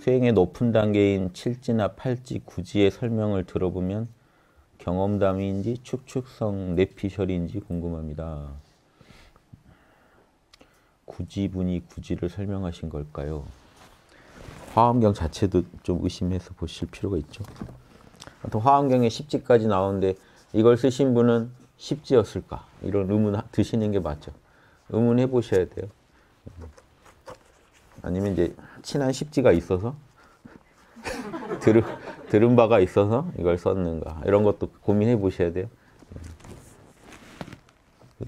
수행의 높은 단계인 7지나 8지, 9지의 설명을 들어보면 경험담인지 축축성 내피셜인지 궁금합니다. 9지분이9지를 설명하신 걸까요? 화엄경 자체도 좀 의심해서 보실 필요가 있죠. 또 화엄경에 10지까지 나오는데 이걸 쓰신 분은 10지였을까? 이런 의문 드시는 게 맞죠. 의문해 보셔야 돼요. 아니면 이제 친한 십지가 있어서 들은, 들은 바가 있어서 이걸 썼는가 이런 것도 고민해 보셔야 돼요. 네.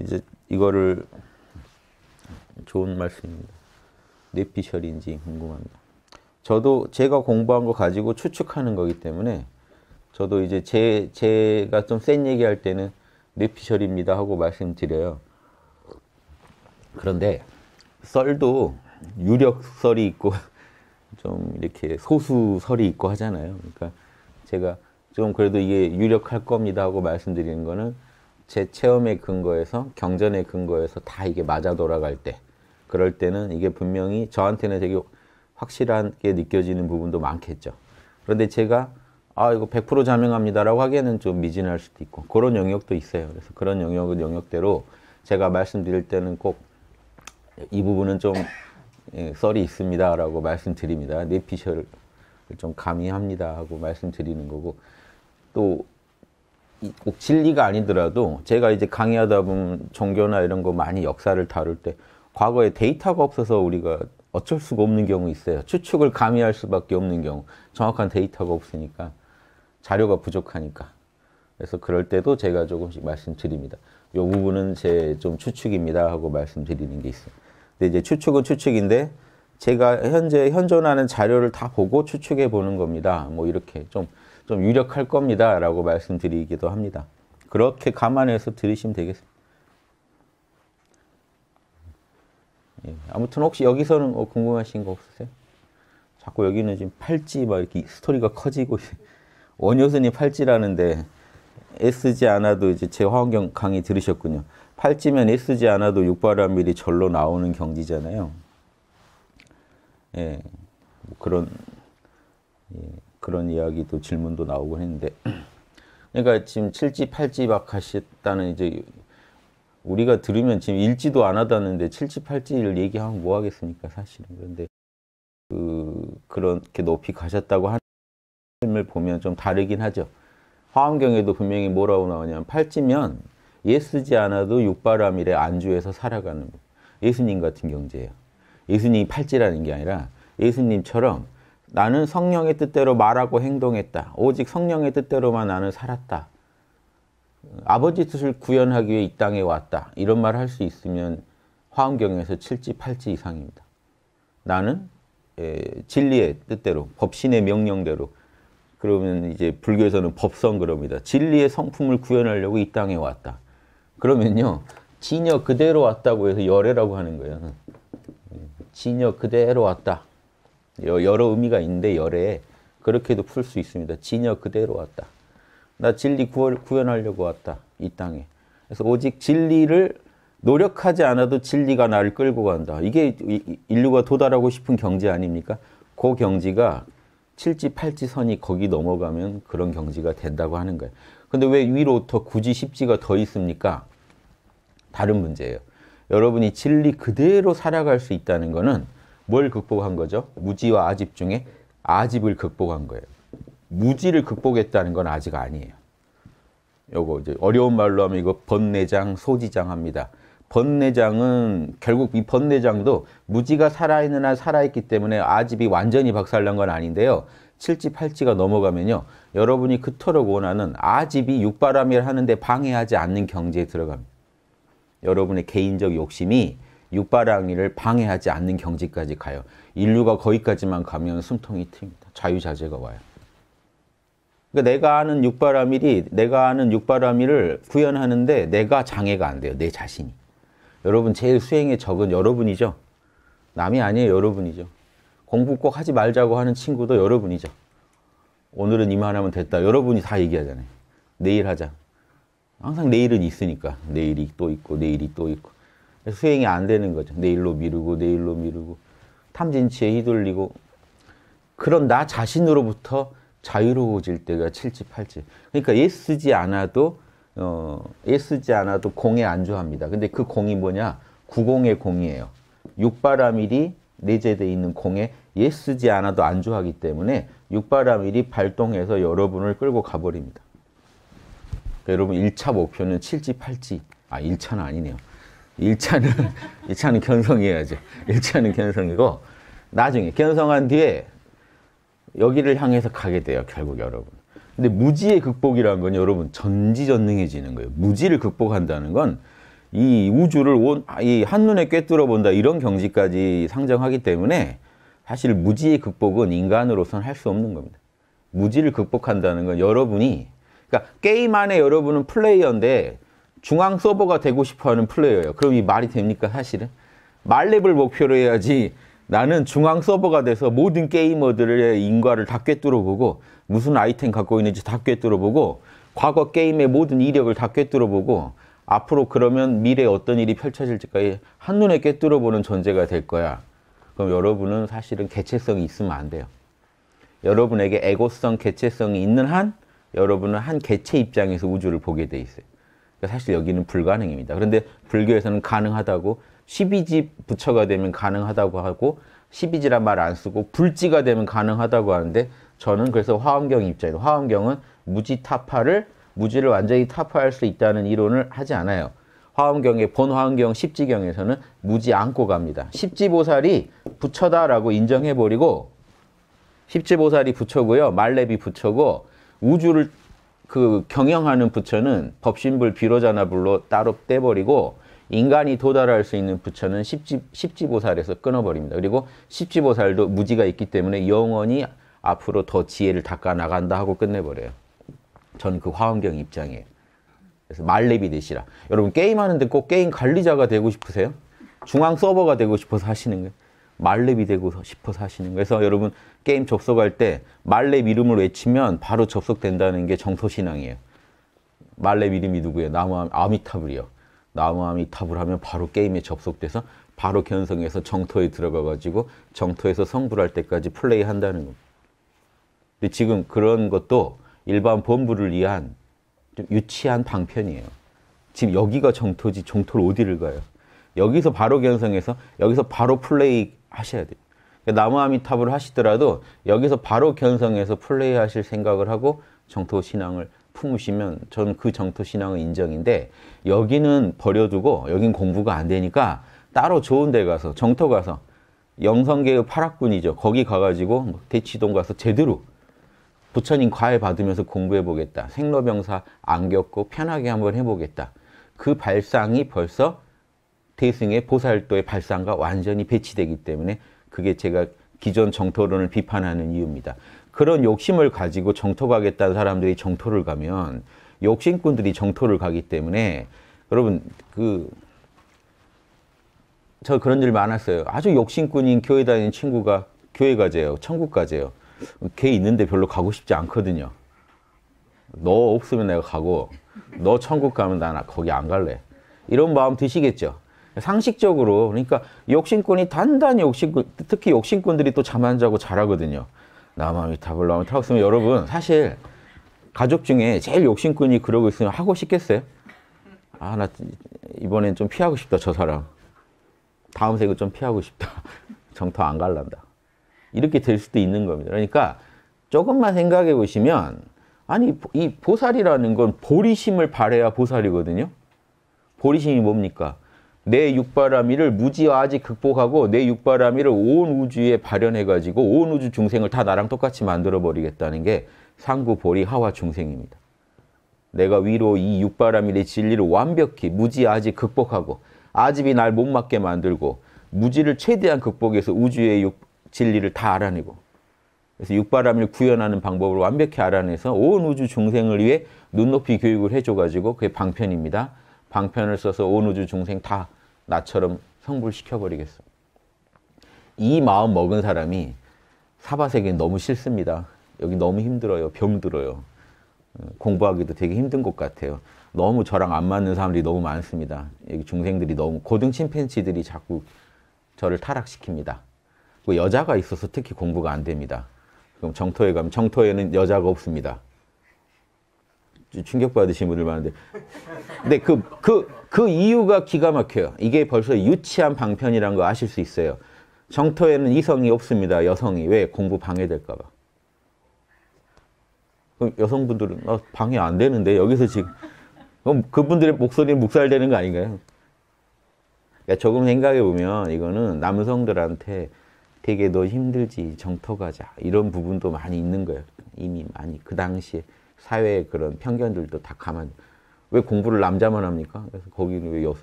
이제 이거를 좋은 말씀입니다. 뇌피셜인지 궁금합니다. 저도 제가 공부한 거 가지고 추측하는 거기 때문에 저도 이제 제, 제가 좀 센 얘기할 때는 뇌피셜입니다 하고 말씀드려요. 그런데 썰도 유력설이 있고 좀 이렇게 소수설이 있고 하잖아요. 그러니까 제가 좀 그래도 이게 유력할 겁니다 하고 말씀드리는 거는 제 체험의 근거에서 경전의 근거에서 다 이게 맞아 돌아갈 때 그럴 때는 이게 분명히 저한테는 되게 확실하게 느껴지는 부분도 많겠죠. 그런데 제가 아 이거 100% 자명합니다라고 하기에는 좀 미진할 수도 있고 그런 영역도 있어요. 그래서 그런 영역은 영역대로 제가 말씀드릴 때는 꼭 이 부분은 좀 예, 썰이 있습니다라고 말씀드립니다. 뇌피셜좀 가미합니다 하고 말씀드리는 거고 또꼭 진리가 아니더라도 제가 이제 강의하다 보면 종교나 이런 거 많이 역사를 다룰 때 과거에 데이터가 없어서 우리가 어쩔 수가 없는 경우 있어요. 추측을 가미할 수밖에 없는 경우. 정확한 데이터가 없으니까 자료가 부족하니까. 그래서 그럴 때도 제가 조금씩 말씀드립니다. 이 부분은 제 좀 추측입니다 하고 말씀드리는 게 있어요. 근데 이제 추측은 추측인데 제가 현재 현존하는 자료를 다 보고 추측해 보는 겁니다. 뭐 이렇게 좀, 좀 유력할 겁니다. 라고 말씀드리기도 합니다. 그렇게 감안해서 들으시면 되겠습니다. 예, 아무튼 혹시 여기서는 뭐 궁금하신 거 없으세요? 자꾸 여기는 지금 팔찌 막 이렇게 스토리가 커지고 원효순이 팔찌라는데 애쓰지 않아도 이제 제 화원경 강의 들으셨군요. 팔찌면 애쓰지 않아도 육바람밀이 절로 나오는 경지잖아요. 예, 뭐 그런 예, 그런 이야기도 질문도 나오고 했는데, 그러니까 지금 7지 8지 막 하셨다는 이제 우리가 들으면 지금 읽지도 안 하다는데 7지 8지를 얘기하면 뭐 하겠습니까 사실은 그런데 그 그렇게 높이 가셨다고 하는 을 보면 좀 다르긴 하죠. 화엄경에도 분명히 뭐라고 나오냐면 팔찌면 예쓰지 않아도 육바람일에 안주해서 살아가는 예수님 같은 경제예요. 예수님이 팔찌라는 게 아니라 예수님처럼 나는 성령의 뜻대로 말하고 행동했다. 오직 성령의 뜻대로만 나는 살았다. 아버지 뜻을 구현하기 위해 이 땅에 왔다. 이런 말할수 있으면 화엄경에서 7지, 8지 이상입니다. 나는 진리의 뜻대로, 법신의 명령대로 그러면 이제 불교에서는 법성 그럽니다. 진리의 성품을 구현하려고 이 땅에 왔다. 그러면요. 진여 그대로 왔다고 해서 열애라고 하는 거예요. 진여 그대로 왔다. 여러 의미가 있는데 열애에 그렇게도 풀 수 있습니다. 진여 그대로 왔다. 나 진리 구현하려고 왔다. 이 땅에. 그래서 오직 진리를 노력하지 않아도 진리가 나를 끌고 간다. 이게 인류가 도달하고 싶은 경제 아닙니까? 그 경지가 7지8지 선이 거기 넘어가면 그런 경지가 된다고 하는 거예요. 근데 왜위로부 굳이 십지가더 있습니까? 다른 문제예요. 여러분이 진리 그대로 살아갈 수 있다는 거는 뭘 극복한 거죠? 무지와 아집 중에 아집을 극복한 거예요. 무지를 극복했다는 건 아직 아니에요. 요거 이제 어려운 말로 하면 이거 번내장, 소지장 합니다. 번뇌장은 결국 이 번뇌장도 무지가 살아있는 한 살아있기 때문에 아집이 완전히 박살난 건 아닌데요. 칠지팔지가 넘어가면요. 여러분이 그토록 원하는 아집이 육바람일 하는데 방해하지 않는 경지에 들어갑니다. 여러분의 개인적 욕심이 육바랑이를 방해하지 않는 경지까지 가요. 인류가 거기까지만 가면 숨통이 트입니다. 자유자재가 와요. 그러니까 내가 아는 육바라밀이 내가 아는 육바라밀을 구현하는데 내가 장애가 안 돼요. 내 자신이. 여러분 제일 수행의 적은 여러분이죠. 남이 아니에요. 여러분이죠. 공부 꼭 하지 말자고 하는 친구도 여러분이죠. 오늘은 이만 하면 됐다. 여러분이 다 얘기하잖아요. 내일 하자. 항상 내일은 있으니까. 내일이 또 있고 내일이 또 있고. 수행이 안 되는 거죠. 내일로 미루고 내일로 미루고 탐진치에 휘둘리고 그런 나 자신으로부터 자유로워질 때가 칠지팔지 그러니까 애쓰지 않아도 어, 애쓰지 예 않아도 공에 안주합니다. 근데 그 공이 뭐냐? 구공의 공이에요. 육바라밀이 내재되 있는 공에 예쓰지 않아도 안주하기 때문에 육바라밀이 발동해서 여러분을 끌고 가버립니다. 그러니까 여러분 1차 목표는 7지, 8지. 아, 1차는 아니네요. 1차는, 1차는 견성해야죠. 1차는 견성이고, 나중에 견성한 뒤에 여기를 향해서 가게 돼요, 결국 여러분. 근데 무지의 극복이라는 건 여러분 전지전능해지는 거예요. 무지를 극복한다는 건 이 우주를 온, 아, 이 한눈에 꿰뚫어 본다 이런 경지까지 상정하기 때문에 사실 무지의 극복은 인간으로서는 할 수 없는 겁니다. 무지를 극복한다는 건 여러분이 그러니까 게임 안에 여러분은 플레이어인데 중앙 서버가 되고 싶어하는 플레이어예요. 그럼 이 말이 됩니까 사실은? 말렙을 목표로 해야지 나는 중앙 서버가 돼서 모든 게이머들의 인과를 다 꿰뚫어 보고 무슨 아이템 갖고 있는지 다 꿰뚫어 보고 과거 게임의 모든 이력을 다 꿰뚫어 보고 앞으로 그러면 미래에 어떤 일이 펼쳐질지까지 한눈에 꿰뚫어 보는 존재가 될 거야. 그럼 여러분은 사실은 개체성이 있으면 안 돼요. 여러분에게 에고성, 개체성이 있는 한 여러분은 한 개체 입장에서 우주를 보게 돼 있어요. 그러니까 사실 여기는 불가능입니다. 그런데 불교에서는 가능하다고 12지 부처가 되면 가능하다고 하고 12지란 말 안 쓰고 불지가 되면 가능하다고 하는데 저는 그래서 화엄경 입장에서 화엄경은 무지타파를 무지를 완전히 타파할 수 있다는 이론을 하지 않아요. 화엄경의 본 화엄경 십지경에서는 무지 않고 갑니다. 십지보살이 부처다라고 인정해버리고 십지보살이 부처고요. 말렙비 부처고 우주를 그 경영하는 부처는 법신불 비로자나 불로 따로 떼버리고 인간이 도달할 수 있는 부처는 십지, 십지보살에서 끊어버립니다. 그리고 십지보살도 무지가 있기 때문에 영원히 앞으로 더 지혜를 닦아 나간다 하고 끝내버려요. 저는 그 화엄경 입장이에요. 그래서 말레비 되시라. 여러분 게임하는데 꼭 게임 관리자가 되고 싶으세요? 중앙 서버가 되고 싶어서 하시는 거예요? 말렙이 되고 싶어서 하시는 거예요. 그래서 여러분 게임 접속할 때 말렙 이름을 외치면 바로 접속된다는 게 정서신앙이에요. 말렙 이름이 누구예요? 나무 아미타불이요. 나무함이 탑을 하면 바로 게임에 접속돼서 바로 견성해서 정토에 들어가 가지고 정토에서 성불할 때까지 플레이한다는 겁니다. 근데 지금 그런 것도 일반 본부를 위한 유치한 방편이에요. 지금 여기가 정토지 정토를 어디를 가요? 여기서 바로 견성해서 여기서 바로 플레이 하셔야 돼요. 그러니까 나무아미탑을 하시더라도 여기서 바로 견성해서 플레이하실 생각을 하고 정토 신앙을 품으시면 저는 그 정토 신앙은 인정인데 여기는 버려두고 여긴 공부가 안 되니까 따로 좋은 데 가서 정토 가서 영성계의 파락군이죠. 거기 가가지고 대치동 가서 제대로 부처님 과외 받으면서 공부해 보겠다. 생로병사 안 겪고 편하게 한번 해보겠다. 그 발상이 벌써 대승의 보살도의 발상과 완전히 배치되기 때문에 그게 제가 기존 정토론을 비판하는 이유입니다. 그런 욕심을 가지고 정토 가겠다는 사람들이 정토를 가면 욕심꾼들이 정토를 가기 때문에 여러분 그 저 그런 일 많았어요. 아주 욕심꾼인 교회 다니는 친구가 교회 가재요. 천국 가재요. 걔 있는데 별로 가고 싶지 않거든요. 너 없으면 내가 가고 너 천국 가면 나나 거기 안 갈래. 이런 마음 드시겠죠. 상식적으로 그러니까 욕심꾼이 단단히 욕심꾼 특히 욕심꾼들이 또 잠 안 자고 자라거든요 나마미타불 나마미타불 쓰면 여러분 사실 가족 중에 제일 욕심꾼이 그러고 있으면 하고 싶겠어요? 아나 이번엔 좀 피하고 싶다 저 사람 다음 생은 좀 피하고 싶다 정터 안 갈란다 이렇게 될 수도 있는 겁니다 그러니까 조금만 생각해 보시면 아니 이 보살이라는 건 보리심을 발해야 보살이거든요 보리심이 뭡니까? 내 육바라미를 무지와 아직 극복하고 내 육바라미를 온 우주에 발현해가지고 온 우주 중생을 다 나랑 똑같이 만들어버리겠다는 게 상구, 보리, 하와 중생입니다. 내가 위로 이 육바라밀의 진리를 완벽히 무지 아직 극복하고 아집이 날 못 맞게 만들고 무지를 최대한 극복해서 우주의 육, 진리를 다 알아내고 그래서 육바람을 구현하는 방법을 완벽히 알아내서 온 우주 중생을 위해 눈높이 교육을 해줘가지고 그게 방편입니다. 방편을 써서 온 우주 중생 다 나처럼 성불시켜버리겠어. 이 마음 먹은 사람이 사바세계 너무 싫습니다. 여기 너무 힘들어요. 병들어요. 공부하기도 되게 힘든 것 같아요. 너무 저랑 안 맞는 사람들이 너무 많습니다. 여기 중생들이 너무 고등 침팬지들이 자꾸 저를 타락시킵니다. 그 여자가 있어서 특히 공부가 안 됩니다. 그럼 정토에 가면 정토에는 여자가 없습니다. 충격받으신 분들 많은데. 근데 그, 그, 그 이유가 기가 막혀요. 이게 벌써 유치한 방편이란 거 아실 수 있어요. 정토에는 이성이 없습니다. 여성이. 왜? 공부 방해될까봐. 그럼 여성분들은 아, 방해 안 되는데 여기서 지금 그럼 그분들의 목소리는 묵살되는 거 아닌가요? 그 조금 생각해 보면 이거는 남성들한테 되게 너 힘들지 정토 가자 이런 부분도 많이 있는 거예요. 이미 많이 그 당시에 사회의 그런 편견들도 다 가만. 왜 공부를 남자만 합니까? 그래서 거기는 왜 여,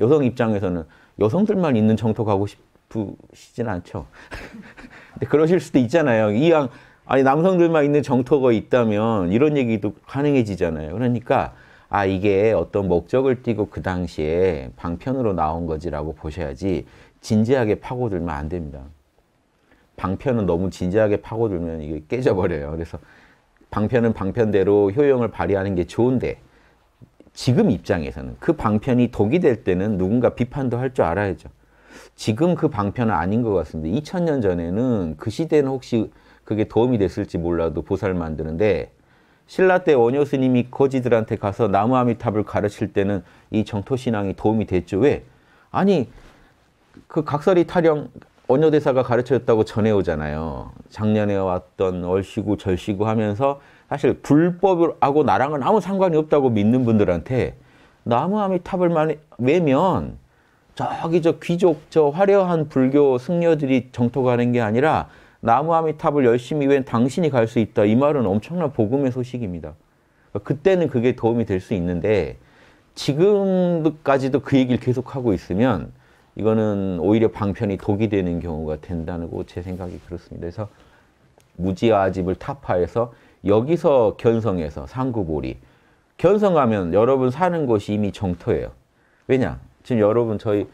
여성 입장에서는 여성들만 있는 정토 가고 싶으시진 않죠. 근데 그러실 수도 있잖아요. 이왕 아니 남성들만 있는 정토가 있다면 이런 얘기도 가능해지잖아요. 그러니까 아 이게 어떤 목적을 띠고 그 당시에 방편으로 나온 거지라고 보셔야지 진지하게 파고들면 안 됩니다. 방편은 너무 진지하게 파고들면 이게 깨져버려요. 그래서 방편은 방편대로 효용을 발휘하는 게 좋은데 지금 입장에서는 그 방편이 독이 될 때는 누군가 비판도 할 줄 알아야죠. 지금 그 방편은 아닌 것 같습니다. 2000년 전에는 그 시대는 혹시 그게 도움이 됐을지 몰라도 보살 만드는데 신라 때 원효스님이 거지들한테 가서 나무아미탑을 가르칠 때는 이 정토신앙이 도움이 됐죠. 왜? 아니 그 각설이 타령 원효대사가 가르쳐줬다고 전해오잖아요. 작년에 왔던 얼씨구 절씨구 하면서 사실 불법하고 나랑은 아무 상관이 없다고 믿는 분들한테 나무아미 탑을 매면 저기 저 귀족 저 화려한 불교 승려들이 정토 가는 게 아니라 나무아미 탑을 열심히 웬 당신이 갈 수 있다 이 말은 엄청난 복음의 소식입니다. 그러니까 그때는 그게 도움이 될 수 있는데 지금까지도 그 얘기를 계속하고 있으면 이거는 오히려 방편이 독이 되는 경우가 된다는 거제 생각이 그렇습니다. 그래서 무지아집을 타파해서 여기서 견성해서 상구보리 견성하면 여러분 사는 곳이 이미 정토예요. 왜냐? 지금 여러분 저희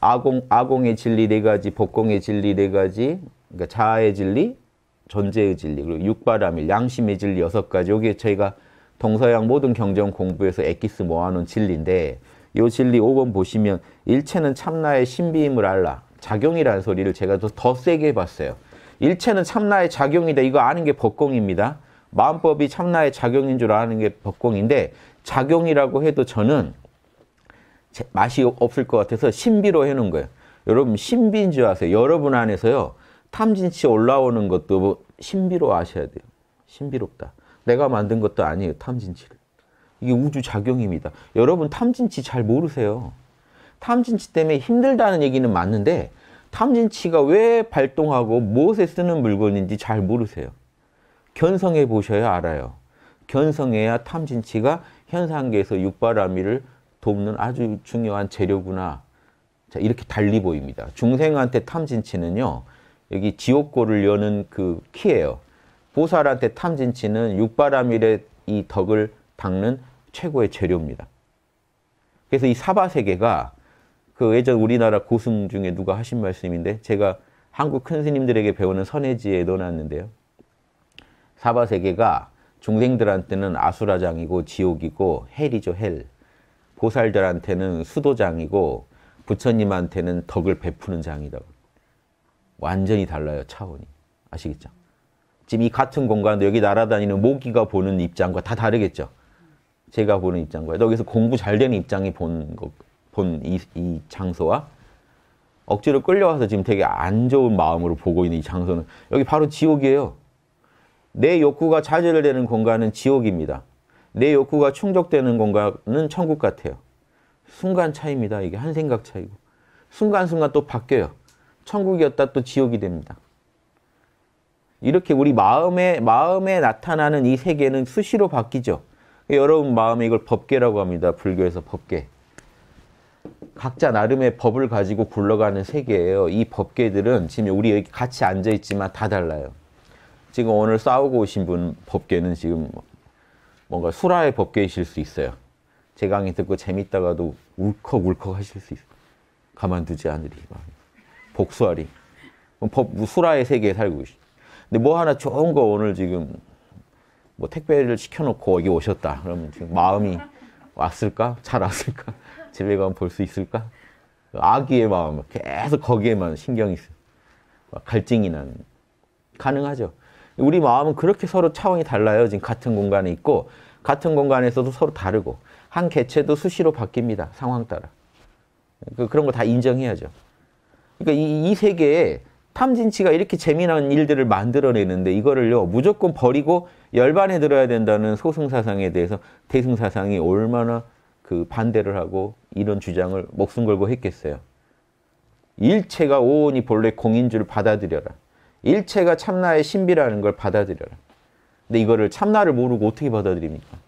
아공 아공의 진리 네 가지, 복공의 진리 네 가지, 그러니까 자아의 진리, 존재의 진리, 그리고 육바람일, 양심의 진리 여섯 가지. 이게 저희가 동서양 모든 경전 공부에서 엑기스 모아놓은 진리인데 요 진리 5번 보시면 일체는 참나의 신비임을 알라. 작용이라는 소리를 제가 더, 더 세게 봤어요 일체는 참나의 작용이다. 이거 아는 게 법공입니다. 마음법이 참나의 작용인 줄 아는 게 법공인데 작용이라고 해도 저는 맛이 없을 것 같아서 신비로 해놓은 거예요. 여러분 신비인 줄 아세요? 여러분 안에서요. 탐진치 올라오는 것도 뭐 신비로 아셔야 돼요. 신비롭다. 내가 만든 것도 아니에요. 탐진치를. 이게 우주 작용입니다. 여러분 탐진치 잘 모르세요. 탐진치 때문에 힘들다는 얘기는 맞는데 탐진치가 왜 발동하고 무엇에 쓰는 물건인지 잘 모르세요. 견성해 보셔야 알아요. 견성해야 탐진치가 현상계에서 육바라밀을 돕는 아주 중요한 재료구나. 자, 이렇게 달리 보입니다. 중생한테 탐진치는요. 여기 지옥고를 여는 그 키예요. 보살한테 탐진치는 육바라밀의 이 덕을 닦는 최고의 재료입니다. 그래서 이 사바세계가 그 예전 우리나라 고승 중에 누가 하신 말씀인데 제가 한국 큰 스님들에게 배우는 선해지에 넣어놨는데요. 사바세계가 중생들한테는 아수라장이고 지옥이고 헬이죠 헬. 보살들한테는 수도장이고 부처님한테는 덕을 베푸는 장이다. 완전히 달라요 차원이. 아시겠죠? 지금 이 같은 공간도 여기 날아다니는 모기가 보는 입장과 다 다르겠죠. 제가 보는 입장과 여기서 공부 잘 되는 입장이 본 본이 이 장소와 억지로 끌려와서 지금 되게 안 좋은 마음으로 보고 있는 이 장소는 여기 바로 지옥이에요. 내 욕구가 좌절되는 공간은 지옥입니다. 내 욕구가 충족되는 공간은 천국 같아요. 순간 차이입니다. 이게 한 생각 차이고. 순간순간 또 바뀌어요. 천국이었다 또 지옥이 됩니다. 이렇게 우리 마음에, 마음에 나타나는 이 세계는 수시로 바뀌죠. 여러분 마음에 이걸 법계라고 합니다. 불교에서 법계. 각자 나름의 법을 가지고 굴러가는 세계예요. 이 법계들은 지금 우리 여기 같이 앉아 있지만 다 달라요. 지금 오늘 싸우고 오신 분 법계는 지금 뭔가 수라의 법계이실 수 있어요. 제 강의 듣고 재밌다가도 울컥울컥 하실 수 있어요. 가만두지 않으리. 복수하리. 법, 수라의 세계에 살고 계시 근데 뭐 하나 좋은 거 오늘 지금 뭐 택배를 시켜놓고 여기 오셨다. 그러면 지금 마음이 왔을까? 잘 왔을까? 집에 가면 볼수 있을까? 그 아기의 마음 계속 거기에만 신경이 있어요. 갈증이 나는 가능하죠. 우리 마음은 그렇게 서로 차원이 달라요. 지금 같은 공간에 있고 같은 공간에서도 서로 다르고 한 개체도 수시로 바뀝니다. 상황 따라. 그, 그런 거 다 인정해야죠. 그러니까 이, 이 세계에 탐진치가 이렇게 재미난 일들을 만들어내는데 이거를요 무조건 버리고 열반에 들어야 된다는 소승사상에 대해서 대승사상이 얼마나 그 반대를 하고 이런 주장을 목숨 걸고 했겠어요. 일체가 오온이 본래 공인 줄 받아들여라. 일체가 참나의 신비라는 걸 받아들여라. 근데 이거를 참나를 모르고 어떻게 받아들입니까?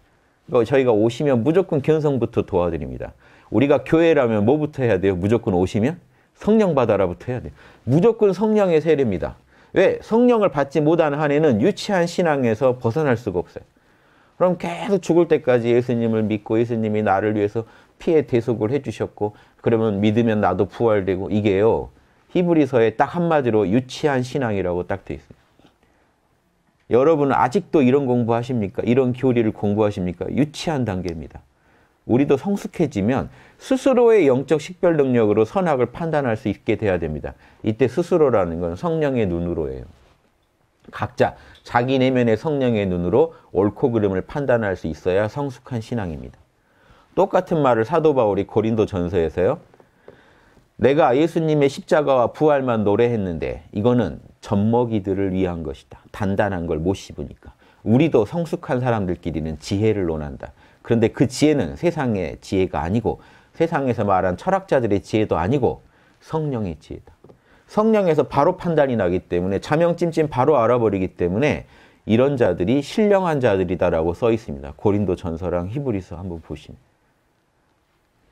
이거 저희가 오시면 무조건 견성부터 도와드립니다. 우리가 교회라면 뭐부터 해야 돼요? 무조건 오시면? 성령 받아라부터 해야 돼. 무조건 성령의 세례입니다. 왜? 성령을 받지 못하 한에는 유치한 신앙에서 벗어날 수가 없어요. 그럼 계속 죽을 때까지 예수님을 믿고 예수님이 나를 위해서 피해 대속을 해주셨고 그러면 믿으면 나도 부활되고 이게요. 히브리서에 딱 한마디로 유치한 신앙이라고 딱 돼 있어요. 여러분은 아직도 이런 공부하십니까? 이런 교리를 공부하십니까? 유치한 단계입니다. 우리도 성숙해지면 스스로의 영적 식별 능력으로 선악을 판단할 수 있게 돼야 됩니다. 이때 스스로라는 건 성령의 눈으로예요. 각자 자기 내면의 성령의 눈으로 옳고 그름을 판단할 수 있어야 성숙한 신앙입니다. 똑같은 말을 사도 바울이 고린도 전서에서요. 내가 예수님의 십자가와 부활만 노래했는데 이거는 젖먹이들을 위한 것이다. 단단한 걸 못 씹으니까. 우리도 성숙한 사람들끼리는 지혜를 논한다. 그런데 그 지혜는 세상의 지혜가 아니고 세상에서 말한 철학자들의 지혜도 아니고 성령의 지혜다. 성령에서 바로 판단이 나기 때문에 자명찜찜 바로 알아버리기 때문에 이런 자들이 신령한 자들이다라고 써 있습니다. 고린도 전서랑 히브리서 한번 보시면.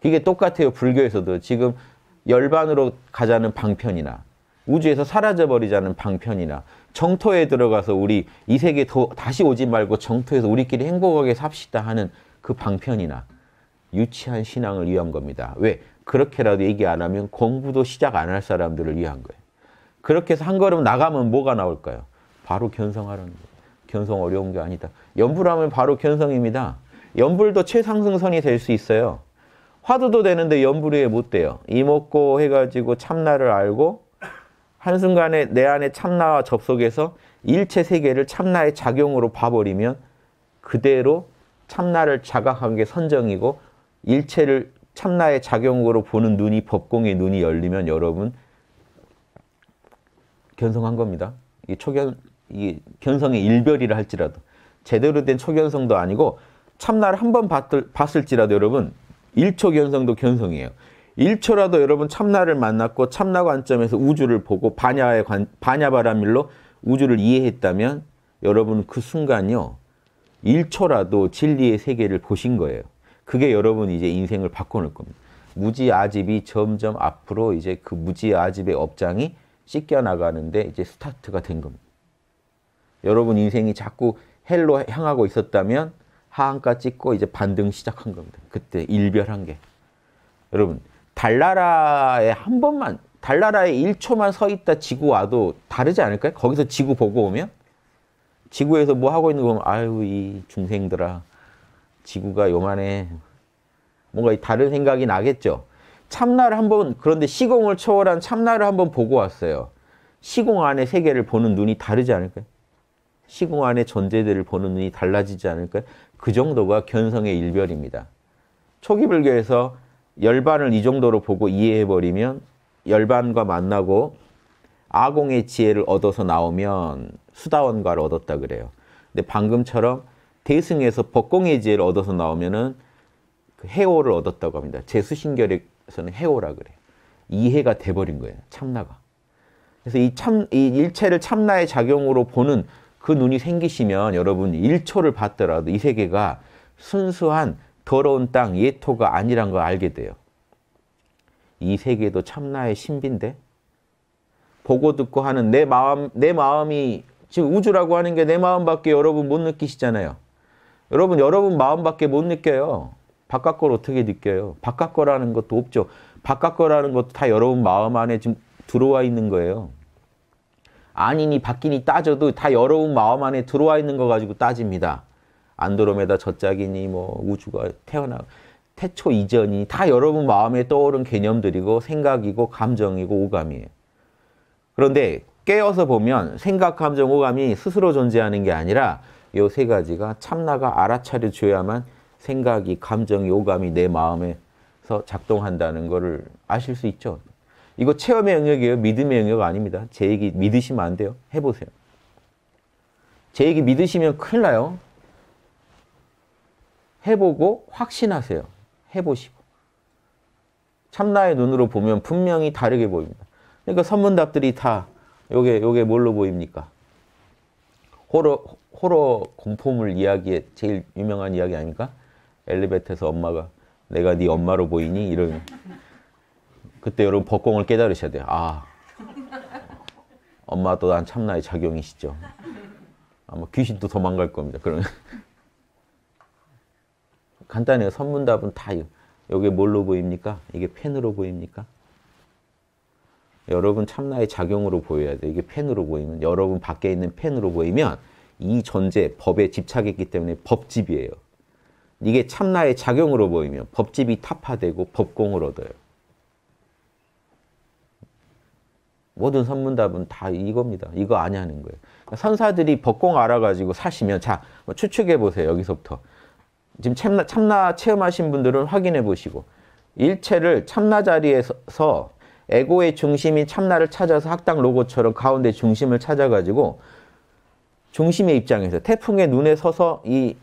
이게 똑같아요. 불교에서도 지금 열반으로 가자는 방편이나 우주에서 사라져버리자는 방편이나 정토에 들어가서 우리 이 세계 다시 오지 말고 정토에서 우리끼리 행복하게 삽시다 하는 그 방편이나 유치한 신앙을 위한 겁니다. 왜? 그렇게라도 얘기 안 하면 공부도 시작 안 할 사람들을 위한 거예요. 그렇게 해서 한 걸음 나가면 뭐가 나올까요? 바로 견성하라는 거예요. 견성 어려운 게 아니다. 연불하면 바로 견성입니다. 연불도 최상승선이 될 수 있어요. 화두도 되는데 연불에 못 돼요. 이목고 해가지고 참나를 알고 한순간에 내 안에 참나와 접속해서 일체 세계를 참나의 작용으로 봐버리면 그대로 참나를 자각한 게 선정이고 일체를 참나의 작용으로 보는 눈이 법공의 눈이 열리면 여러분 견성한 겁니다. 이 초견 이 견성의 일별이라 할지라도 제대로 된 초견성도 아니고 참나를 한 번 봤을지라도 여러분 1초 견성도 견성이에요. 1초라도 여러분 참나를 만났고 참나 관점에서 우주를 보고 반야의 반야 바람일로 우주를 이해했다면 여러분 그 순간요. 1초라도 진리의 세계를 보신 거예요. 그게 여러분 이제 인생을 바꿔놓을 겁니다. 무지아집이 점점 앞으로 이제 그 무지아집의 업장이 씻겨나가는데 이제 스타트가 된 겁니다. 여러분 인생이 자꾸 헬로 향하고 있었다면 하한가 찍고 이제 반등 시작한 겁니다. 그때 일별한 게. 여러분 달나라에 한 번만 달나라에 1초만 서 있다 지구 와도 다르지 않을까요? 거기서 지구 보고 오면? 지구에서 뭐 하고 있는 건 아유 이 중생들아 지구가 요만해 뭔가 다른 생각이 나겠죠. 참나를 한번 그런데 시공을 초월한 참나를 한번 보고 왔어요. 시공 안의 세계를 보는 눈이 다르지 않을까요? 시공 안의 존재들을 보는 눈이 달라지지 않을까요? 그 정도가 견성의 일별입니다. 초기 불교에서 열반을 이 정도로 보고 이해해버리면 열반과 만나고 아공의 지혜를 얻어서 나오면 수다원과를 얻었다 그래요. 근데 방금처럼 대승에서 법공의 지혜를 얻어서 나오면은 그 해오를 얻었다고 합니다. 제수신결에서는 해오라 그래요. 이해가 돼버린 거예요. 참나가. 그래서 이 참, 이 일체를 참나의 작용으로 보는 그 눈이 생기시면 여러분 1초를 봤더라도 이 세계가 순수한 더러운 땅, 예토가 아니란 걸 알게 돼요. 이 세계도 참나의 신비인데 보고 듣고 하는 내 마음, 내 마음이 지금 우주라고 하는 게 내 마음밖에 여러분 못 느끼시잖아요. 여러분, 여러분 마음밖에 못 느껴요. 바깥 걸 어떻게 느껴요? 바깥 거라는 것도 없죠. 바깥 거라는 것도 다 여러분 마음 안에 지금 들어와 있는 거예요. 아니니 바뀌니 따져도 다 여러분 마음 안에 들어와 있는 거 가지고 따집니다. 안드로메다 젖짝이니 뭐 우주가 태어나 태초 이전이 다 여러분 마음에 떠오른 개념들이고 생각이고 감정이고 오감이에요. 그런데 깨어서 보면 생각, 감정, 오감이 스스로 존재하는 게 아니라 이 세 가지가 참나가 알아차려 줘야만 생각이, 감정이, 오감이 내 마음에서 작동한다는 것을 아실 수 있죠. 이거 체험의 영역이에요. 믿음의 영역 아닙니다. 제 얘기 믿으시면 안 돼요. 해보세요. 제 얘기 믿으시면 큰일 나요. 해보고 확신하세요. 해보시고. 참나의 눈으로 보면 분명히 다르게 보입니다. 그러니까 선문답들이 다 요게 요게 뭘로 보입니까? 호러 호러 공포물 이야기의 제일 유명한 이야기 아닙니까? 엘리베이터에서 엄마가 내가 네 엄마로 보이니 이런 그때 여러분 법공을 깨달으셔야 돼요. 아 엄마도 난 참나의 작용이시죠. 아마 귀신도 도망갈 겁니다. 그러면 간단해요. 선문답은 다 여기 뭘로 보입니까? 이게 펜으로 보입니까? 여러분 참나의 작용으로 보여야 돼. 이게 펜으로 보이면 여러분 밖에 있는 펜으로 보이면 이 전제 법에 집착했기 때문에 법집이에요. 이게 참나의 작용으로 보이면 법집이 타파되고 법공을 얻어요. 모든 선문답은 다 이겁니다. 이거 아니하는 거예요. 그러니까 선사들이 법공 알아가지고 사시면 자 추측해 보세요. 여기서부터 지금 참나, 참나 체험하신 분들은 확인해 보시고 일체를 참나 자리에서 에고의 중심이 참나를 찾아서 학당 로고처럼 가운데 중심을 찾아가지고 중심의 입장에서 태풍의 눈에 서서 이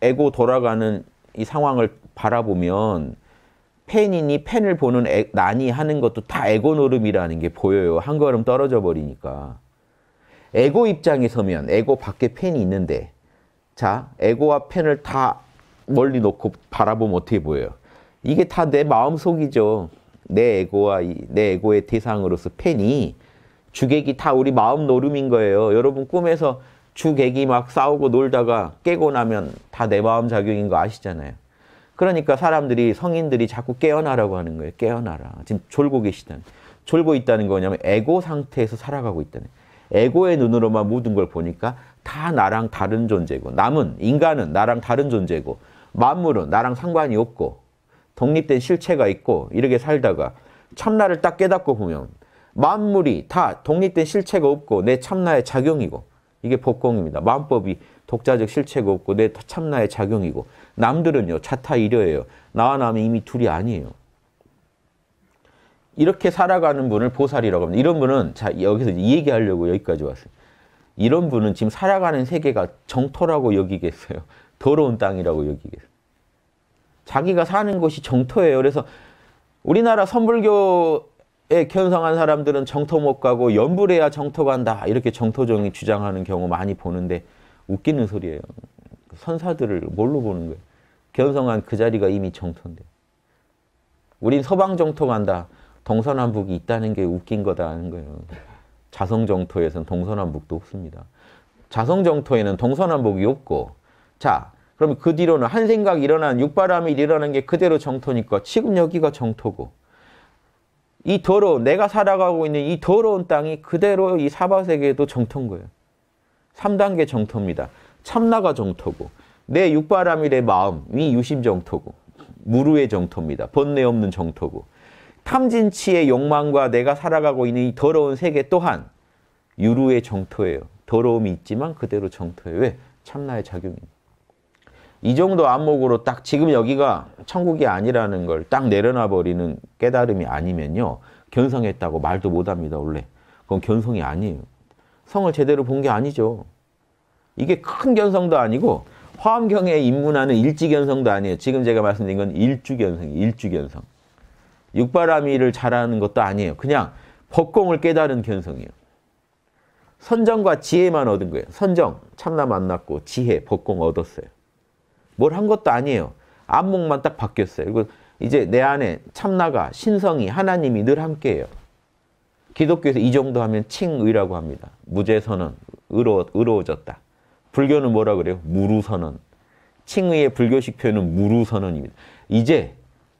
에고 돌아가는 이 상황을 바라보면 팬이니 팬을 보는 애, 난이 하는 것도 다 에고 노름이라는 게 보여요. 한 걸음 떨어져 버리니까. 에고 입장에 서면 에고 밖에 팬이 있는데 자 에고와 팬을 다 멀리 놓고 바라보면 어떻게 보여요? 이게 다 내 마음속이죠. 내 에고와 내 에고의 대상으로서 팬이 주객이 다 우리 마음 노름인 거예요. 여러분 꿈에서 주객이 막 싸우고 놀다가 깨고 나면 다 내 마음 작용인 거 아시잖아요. 그러니까 사람들이 성인들이 자꾸 깨어나라고 하는 거예요. 깨어나라. 지금 졸고 계시다는. 졸고 있다는 거냐면 에고 상태에서 살아가고 있다는. 에고의 눈으로만 모든 걸 보니까 다 나랑 다른 존재고 남은 인간은 나랑 다른 존재고 만물은 나랑 상관이 없고 독립된 실체가 있고 이렇게 살다가 참나를 딱 깨닫고 보면 만물이 다 독립된 실체가 없고 내 참나의 작용이고 이게 법공입니다. 마음법이 독자적 실체가 없고 내 참나의 작용이고 남들은요 자타 이려예요. 나와 남이 이미 둘이 아니에요. 이렇게 살아가는 분을 보살이라고 합니다. 이런 분은 자 여기서 얘기하려고 여기까지 왔어요. 이런 분은 지금 살아가는 세계가 정토라고 여기겠어요. 더러운 땅이라고 여기겠어요. 자기가 사는 곳이 정토예요. 그래서 우리나라 선불교에 견성한 사람들은 정토 못 가고 연불해야 정토 간다. 이렇게 정토종이 주장하는 경우 많이 보는데 웃기는 소리예요. 선사들을 뭘로 보는 거예요? 견성한 그 자리가 이미 정토인데. 우린 서방 정토 간다. 동서남북이 있다는 게 웃긴 거다 하는 거예요. 자성 정토에서는 동서남북도 없습니다. 자성 정토에는 동서남북이 없고 자, 그러면 그 뒤로는 한 생각 이 일어난 육바람이 일어난 게 그대로 정토니까 지금 여기가 정토고 이 더러운 내가 살아가고 있는 이 더러운 땅이 그대로 이 사바세계도 에 정토인 거예요. 3단계 정토입니다. 참나가 정토고 내 육바람이 내 마음 이 유심 정토고 무루의 정토입니다. 번뇌 없는 정토고 탐진치의 욕망과 내가 살아가고 있는 이 더러운 세계 또한 유루의 정토예요. 더러움이 있지만 그대로 정토예요. 왜? 참나의 작용입니다. 이 정도 안목으로 딱 지금 여기가 천국이 아니라는 걸 딱 내려놔 버리는 깨달음이 아니면요. 견성했다고 말도 못 합니다, 원래. 그건 견성이 아니에요. 성을 제대로 본 게 아니죠. 이게 큰 견성도 아니고 화엄경에 입문하는 일지견성도 아니에요. 지금 제가 말씀드린 건일주견성 일주견성. 육바라미를 잘하는 것도 아니에요. 그냥 법공을 깨달은 견성이에요. 선정과 지혜만 얻은 거예요. 선정, 참나 만났고 지혜, 법공 얻었어요. 뭘한 것도 아니에요. 안목만 딱 바뀌었어요. 그리고 이제 내 안에 참나가 신성이 하나님이 늘 함께해요. 기독교에서 이 정도 하면 칭의라고 합니다. 무죄선언, 의로, 의로워졌다. 불교는 뭐라 그래요? 무루선언. 칭의의 불교식 표현은 무루선언입니다. 이제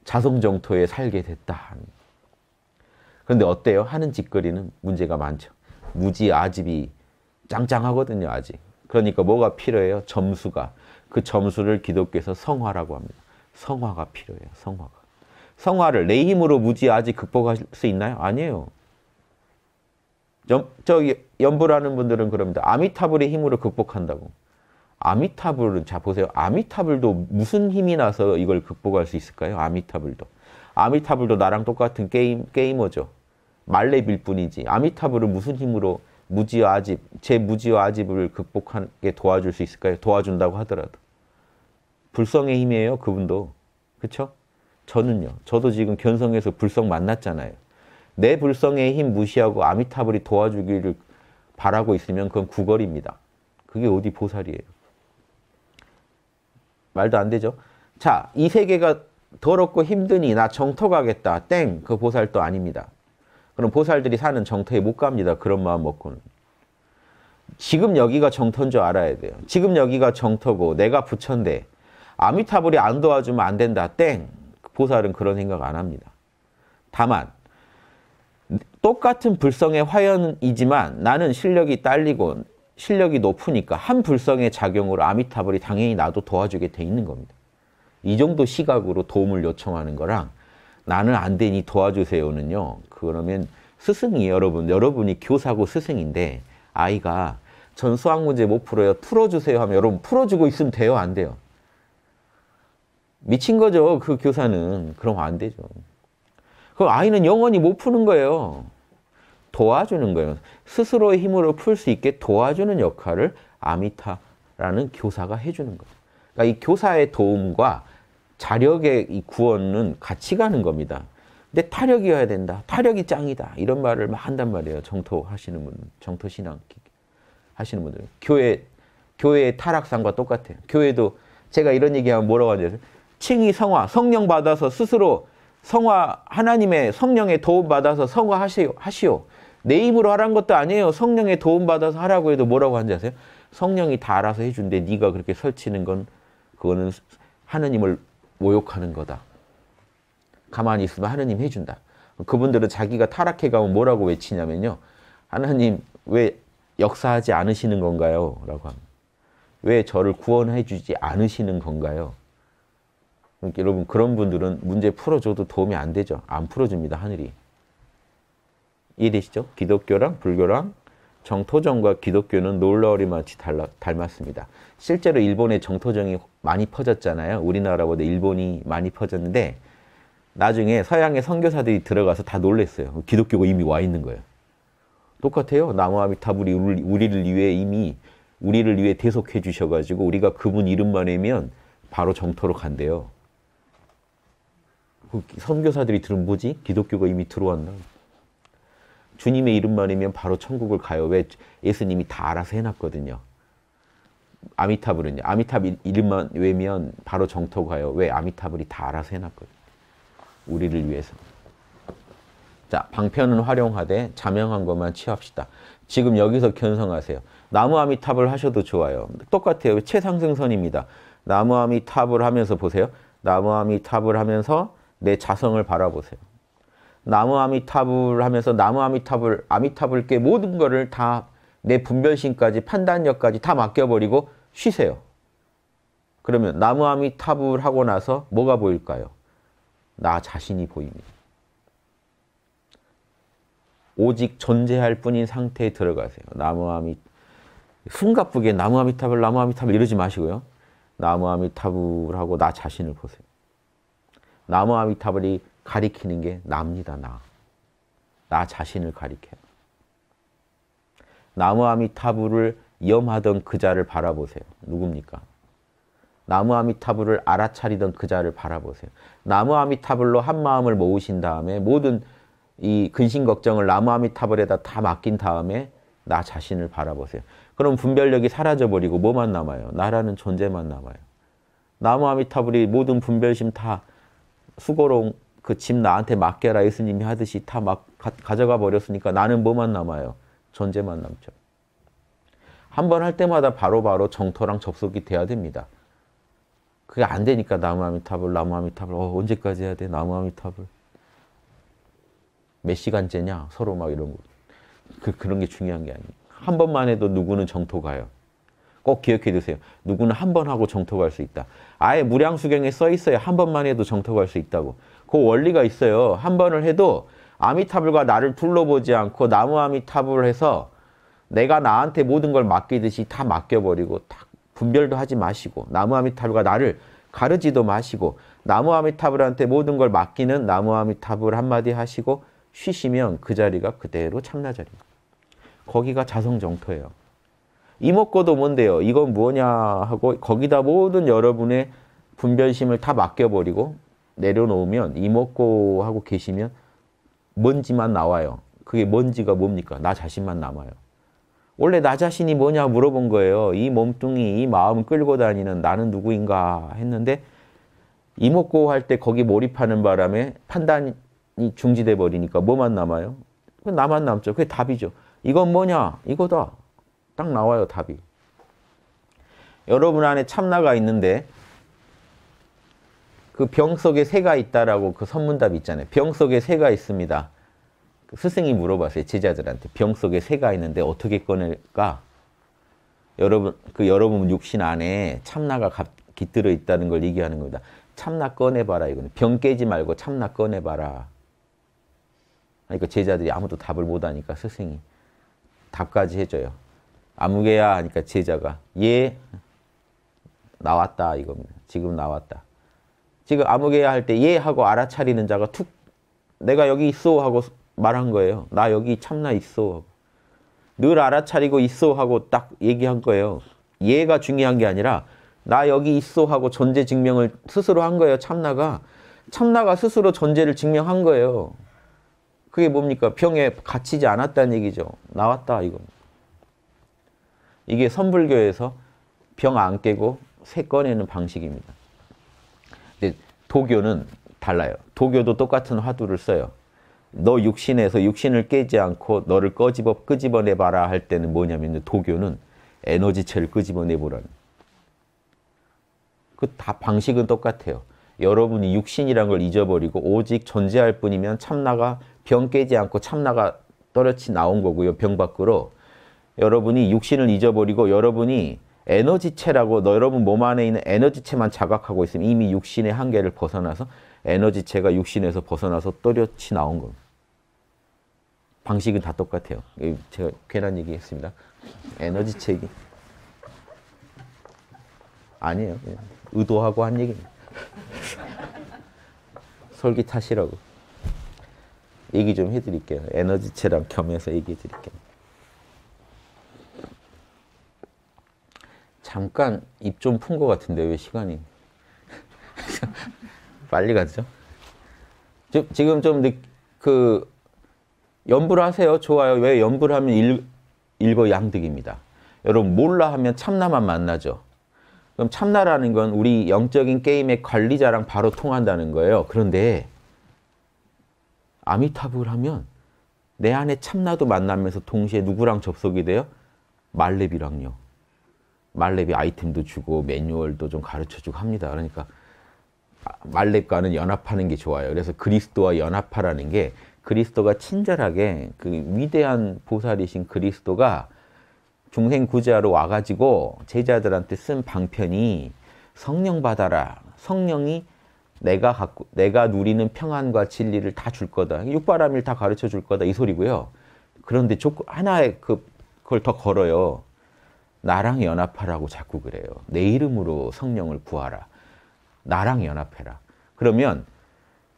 자성정토에 살게 됐다. 그런데 어때요? 하는 짓거리는 문제가 많죠. 무지 아집이 짱짱하거든요, 아직. 그러니까 뭐가 필요해요? 점수가. 그 점수를 기독교에서 성화라고 합니다. 성화가 필요해요. 성화가. 성화를 내 힘으로 무지 아직 극복할 수 있나요? 아니에요. 연, 저 연부라는 분들은 그럽니다. 아미타불의 힘으로 극복한다고. 아미타불은 자 보세요. 아미타불도 무슨 힘이 나서 이걸 극복할 수 있을까요? 아미타불도. 아미타불도 나랑 똑같은 게임 게이머죠. 말레빌 뿐이지. 아미타불은 무슨 힘으로 무지와 아집, 제 무지와 아집을 극복하게 도와줄 수 있을까요? 도와준다고 하더라도. 불성의 힘이에요, 그분도. 그렇 저는요. 저도 지금 견성에서 불성 만났잖아요. 내 불성의 힘 무시하고 아미타불이 도와주기를 바라고 있으면 그건 구걸입니다. 그게 어디 보살이에요. 말도 안 되죠? 자, 이 세계가 더럽고 힘드니 나 정토 가겠다. 땡! 그 보살도 아닙니다. 그럼 보살들이 사는 정터에 못 갑니다. 그런 마음 먹고는. 지금 여기가 정터인 줄 알아야 돼요. 지금 여기가 정터고 내가 부처인데 아미타불이 안 도와주면 안 된다. 땡! 보살은 그런 생각 안 합니다. 다만 똑같은 불성의 화연이지만 나는 실력이 딸리고 실력이 높으니까 한 불성의 작용으로 아미타불이 당연히 나도 도와주게 돼 있는 겁니다. 이 정도 시각으로 도움을 요청하는 거랑 나는 안 되니 도와주세요는요. 그러면 스승이 여러분, 여러분이 교사고 스승인데 아이가 전 수학 문제 못 풀어요. 풀어주세요 하면 여러분 풀어주고 있으면 돼요? 안 돼요? 미친 거죠. 그 교사는. 그럼 안 되죠. 그럼 아이는 영원히 못 푸는 거예요. 도와주는 거예요. 스스로의 힘으로 풀 수 있게 도와주는 역할을 아미타라는 교사가 해주는 거예요. 그러니까 이 교사의 도움과 자력의 이 구원은 같이 가는 겁니다. 근데 타력이어야 된다. 타력이 짱이다. 이런 말을 막 한단 말이에요. 정토 하시는 분, 정토 신앙 하시는 분들. 교회 교회의 타락상과 똑같아요. 교회도 제가 이런 얘기하면 뭐라고 하죠? 칭이 성화, 성령 받아서 스스로 성화 하나님의 성령의 도움 받아서 성화 하시오. 하시오. 내 힘으로 하란 것도 아니에요. 성령의 도움 받아서 하라고 해도 뭐라고 하는지 아세요? 성령이 다 알아서 해준데 네가 그렇게 설치는 건 그거는 하느님을 모욕하는 거다. 가만히 있으면 하느님 해준다. 그분들은 자기가 타락해가면 뭐라고 외치냐면요. 하나님 왜 역사하지 않으시는 건가요? 라고 합니다. 왜 저를 구원해 주지 않으시는 건가요? 그러니까 여러분 그런 분들은 문제 풀어줘도 도움이 안 되죠. 안 풀어줍니다. 하늘이. 이해되시죠? 기독교랑 불교랑 정토정과 기독교는 놀라리 마치 닮았습니다. 실제로 일본의 정토정이 많이 퍼졌잖아요. 우리나라보다 일본이 많이 퍼졌는데 나중에 서양의 선교사들이 들어가서 다 놀랬어요. 기독교가 이미 와 있는 거예요. 똑같아요. 나무아미타불이 우리를 위해 이미 우리를 위해 대속해 주셔가지고 우리가 그분 이름만 내면 바로 정토로 간대요. 그 선교사들이 들은 뭐지? 기독교가 이미 들어왔나? 주님의 이름만 내면 바로 천국을 가요. 왜? 예수님이 다 알아서 해놨거든요. 아미타불은 아미타불 이름만 외면 바로 정토 가요. 왜? 아미타불이 다 알아서 해놨거든. 우리를 위해서. 자, 방편은 활용하되 자명한 것만 취합시다. 지금 여기서 견성하세요. 나무 아미탑을 하셔도 좋아요. 똑같아요. 최상승선입니다. 나무 아미탑을 하면서 보세요. 나무 아미탑을 하면서 내 자성을 바라보세요. 나무 아미탑을 하면서 나무 아미탑을 아미탑을 께 모든 것을 다내 분별심까지 판단력까지 다 맡겨버리고 쉬세요. 그러면 나무함이 탑을 하고 나서 뭐가 보일까요? 나 자신이 보입니다. 오직 존재할 뿐인 상태에 들어가세요. 나무함이 숨가쁘게 나무함이 탑을 나무함이 탑을 이러지 마시고요. 나무함이 탑을 하고 나 자신을 보세요. 나무함이 탑을 가리키는 게 납니다. 나. 나 자신을 가리켜요. 나무아미타부를 염하던 그 자를 바라보세요. 누굽니까? 나무아미타불을 알아차리던 그 자를 바라보세요. 나무아미타불로 한 마음을 모으신 다음에 모든 이 근심 걱정을 나무아미타불에다 다 맡긴 다음에 나 자신을 바라보세요. 그럼 분별력이 사라져버리고 뭐만 남아요? 나라는 존재만 남아요. 나무아미타불이 모든 분별심 다 수고롱 그 짐 나한테 맡겨라 예수님이 하듯이 다 막 가져가 버렸으니까 나는 뭐만 남아요? 존재만 남죠. 한 번 할 때마다 바로바로 바로 정토랑 접속이 돼야 됩니다. 그게 안 되니까 나무아미탑을 나무아미탑을 어, 언제까지 해야 돼 나무아미탑을 몇 시간째냐 서로 막 이런 거 그, 그런 게 중요한 게 아니에요. 한 번만 해도 누구는 정토 가요. 꼭 기억해 두세요. 누구는 한 번 하고 정토 갈 수 있다. 아예 무량수경에 써 있어요. 한 번만 해도 정토 갈 수 있다고. 그 원리가 있어요. 한 번을 해도 아미타불과 나를 둘러보지 않고 나무 아미타불 을 해서 내가 나한테 모든 걸 맡기듯이 다 맡겨버리고 딱 분별도 하지 마시고 나무 아미타불과 나를 가르지도 마시고 나무 아미타불한테 모든 걸 맡기는 나무 아미타불 한마디 하시고 쉬시면 그 자리가 그대로 참나자리입니다. 거기가 자성정토예요. 이먹고도 뭔데요? 이건 뭐냐 하고 거기다 모든 여러분의 분별심을 다 맡겨버리고 내려놓으면 이먹고하고 계시면 먼지만 나와요. 그게 먼지가 뭡니까? 나 자신만 남아요. 원래 나 자신이 뭐냐 물어본 거예요. 이 몸뚱이, 이 마음 끌고 다니는 나는 누구인가 했는데 이목고 할 때 거기 몰입하는 바람에 판단이 중지돼 버리니까 뭐만 남아요? 나만 남죠. 그게 답이죠. 이건 뭐냐? 이거다. 딱 나와요, 답이. 여러분 안에 참나가 있는데 그병 속에 새가 있다라고 그 선문답 있잖아요. 병 속에 새가 있습니다. 그 스승이 물어봤어요. 제자들한테. 병 속에 새가 있는데 어떻게 꺼낼까? 여러분, 그 여러분 육신 안에 참나 가, 깃들어 있다는 걸 얘기하는 겁니다. 참나 꺼내봐라 이거는. 병 깨지 말고 참나 꺼내봐라. 그러니까 제자들이 아무도 답을 못하니까 스승이 답까지 해줘요. 아무개야 하니까 제자가 예 나왔다 이겁니다. 지금 나왔다. 지금 아무개야 할 때예 하고 알아차리는 자가 툭 내가 여기 있어 하고 말한 거예요. 나 여기 참나 있어. 늘 알아차리고 있어 하고 딱 얘기한 거예요. 예가 중요한 게 아니라 나 여기 있어 하고 존재 증명을 스스로 한 거예요. 참나가. 참나가 스스로 존재를 증명한 거예요. 그게 뭡니까? 병에 갇히지 않았다는 얘기죠. 나왔다 이거. 이게 선불교에서 병 안 깨고 새 꺼내는 방식입니다. 도교는 달라요. 도교도 똑같은 화두를 써요. 너 육신에서 육신을 깨지 않고 너를 꺼집어 끄집어내봐라 할 때는 뭐냐면 도교는 에너지체를 끄집어내보라는 그 다 방식은 똑같아요. 여러분이 육신이란 걸 잊어버리고 오직 존재할 뿐이면 참나가 병 깨지 않고 참나가 떨어치 나온 거고요. 병 밖으로 여러분이 육신을 잊어버리고 여러분이 에너지체라고 너 여러분 몸 안에 있는 에너지체만 자각하고 있으면 이미 육신의 한계를 벗어나서 에너지체가 육신에서 벗어나서 또렷이 나온 거. 니 방식은 다 똑같아요. 제가 괜한 얘기 했습니다. 에너지체 얘기. 아니에요. 의도하고 한 얘기입니다. 솔깃하시라고. 얘기 좀 해드릴게요. 에너지체랑 겸해서 얘기해 드릴게요. 잠깐 입 좀 푼 것 같은데 왜 시간이 빨리 가죠? 지금 좀그 연불 하세요. 좋아요. 왜 연불 하면 일, 거양득입니다 여러분 몰라 하면 참나만 만나죠. 그럼 참나라는 건 우리 영적인 게임의 관리자랑 바로 통한다는 거예요. 그런데 아미타불 하면 내 안에 참나도 만나면서 동시에 누구랑 접속이 돼요? 말렙이랑요. 말렙이 아이템도 주고 매뉴얼도 좀 가르쳐주고 합니다. 그러니까 아, 말렙과는 연합하는 게 좋아요. 그래서 그리스도와 연합하라는 게 그리스도가 친절하게 그 위대한 보살이신 그리스도가 중생 구제하러 와가지고 제자들한테 쓴 방편이 성령 받아라. 성령이 내가 갖고 내가 누리는 평안과 진리를 다 줄 거다. 육바람일 다 가르쳐 줄 거다 이 소리고요. 그런데 조 하나의 그 그걸 더 걸어요. 나랑 연합하라고 자꾸 그래요. 내 이름으로 성령을 구하라. 나랑 연합해라. 그러면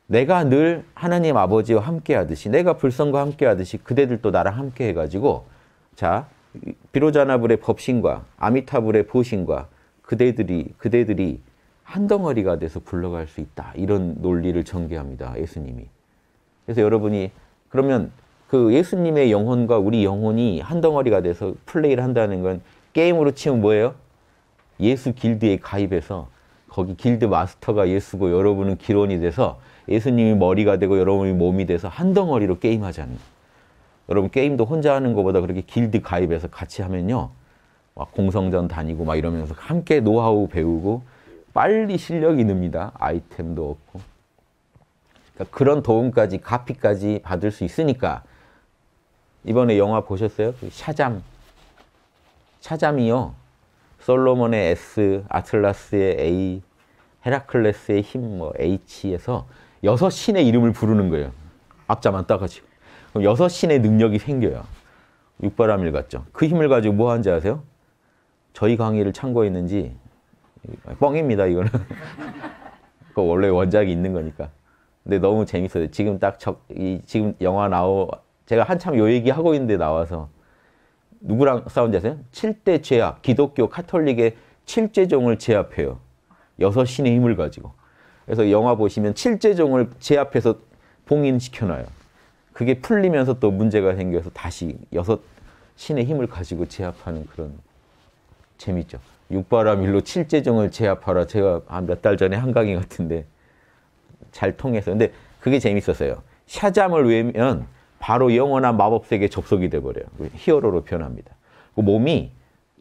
내가 늘 하나님 아버지와 함께 하듯이 내가 불성과 함께 하듯이 그대들도 나랑 함께 해가지고 자 비로자나불의 법신과 아미타불의 보신과 그대들이 그대들이 한 덩어리가 돼서 굴러갈 수 있다 이런 논리를 전개합니다 예수님이 그래서 여러분이 그러면 그 예수님의 영혼과 우리 영혼이 한 덩어리가 돼서 플레이를 한다는 건 게임으로 치면 뭐예요? 예수 길드에 가입해서 거기 길드 마스터가 예수고 여러분은 기론이 돼서 예수님이 머리가 되고 여러분이 몸이 돼서 한 덩어리로 게임하잖아요. 여러분 게임도 혼자 하는 것보다 그렇게 길드 가입해서 같이 하면요. 막 공성전 다니고 막 이러면서 함께 노하우 배우고 빨리 실력이 늡니다. 아이템도 없고. 그러니까 그런 도움까지, 가피까지 받을 수 있으니까 이번에 영화 보셨어요? 그 샤잠. 차잠이요. 솔로몬의 S, 아틀라스의 A, 헤라클레스의 힘, 뭐 H에서 여섯 신의 이름을 부르는 거예요. 앞자만 따가지고. 그럼 여섯 신의 능력이 생겨요. 육바람일 같죠. 그 힘을 가지고 뭐 하는지 아세요? 저희 강의를 참고했는지 뻥입니다, 이거는. 그 원래 원작이 있는 거니까. 근데 너무 재밌어요. 지금 딱 적, 이, 지금 영화 나오, 제가 한참 요 얘기 하고 있는데 나와서 누구랑 싸운지 아세요? 7대 제압, 기독교 카톨릭의 7제종을 제압해요. 여섯 신의 힘을 가지고. 그래서 영화 보시면 7제종을 제압해서 봉인시켜놔요. 그게 풀리면서 또 문제가 생겨서 다시 여섯 신의 힘을 가지고 제압하는 그런 재밌죠. 육바라밀로 7제종을 제압하라. 제가 몇 달 전에 한강이 같은데 잘 통해서. 근데 그게 재밌었어요. 샤잠을 외면 바로 영원한 마법 세계에 접속이 돼 버려요. 히어로로 변합니다. 그 몸이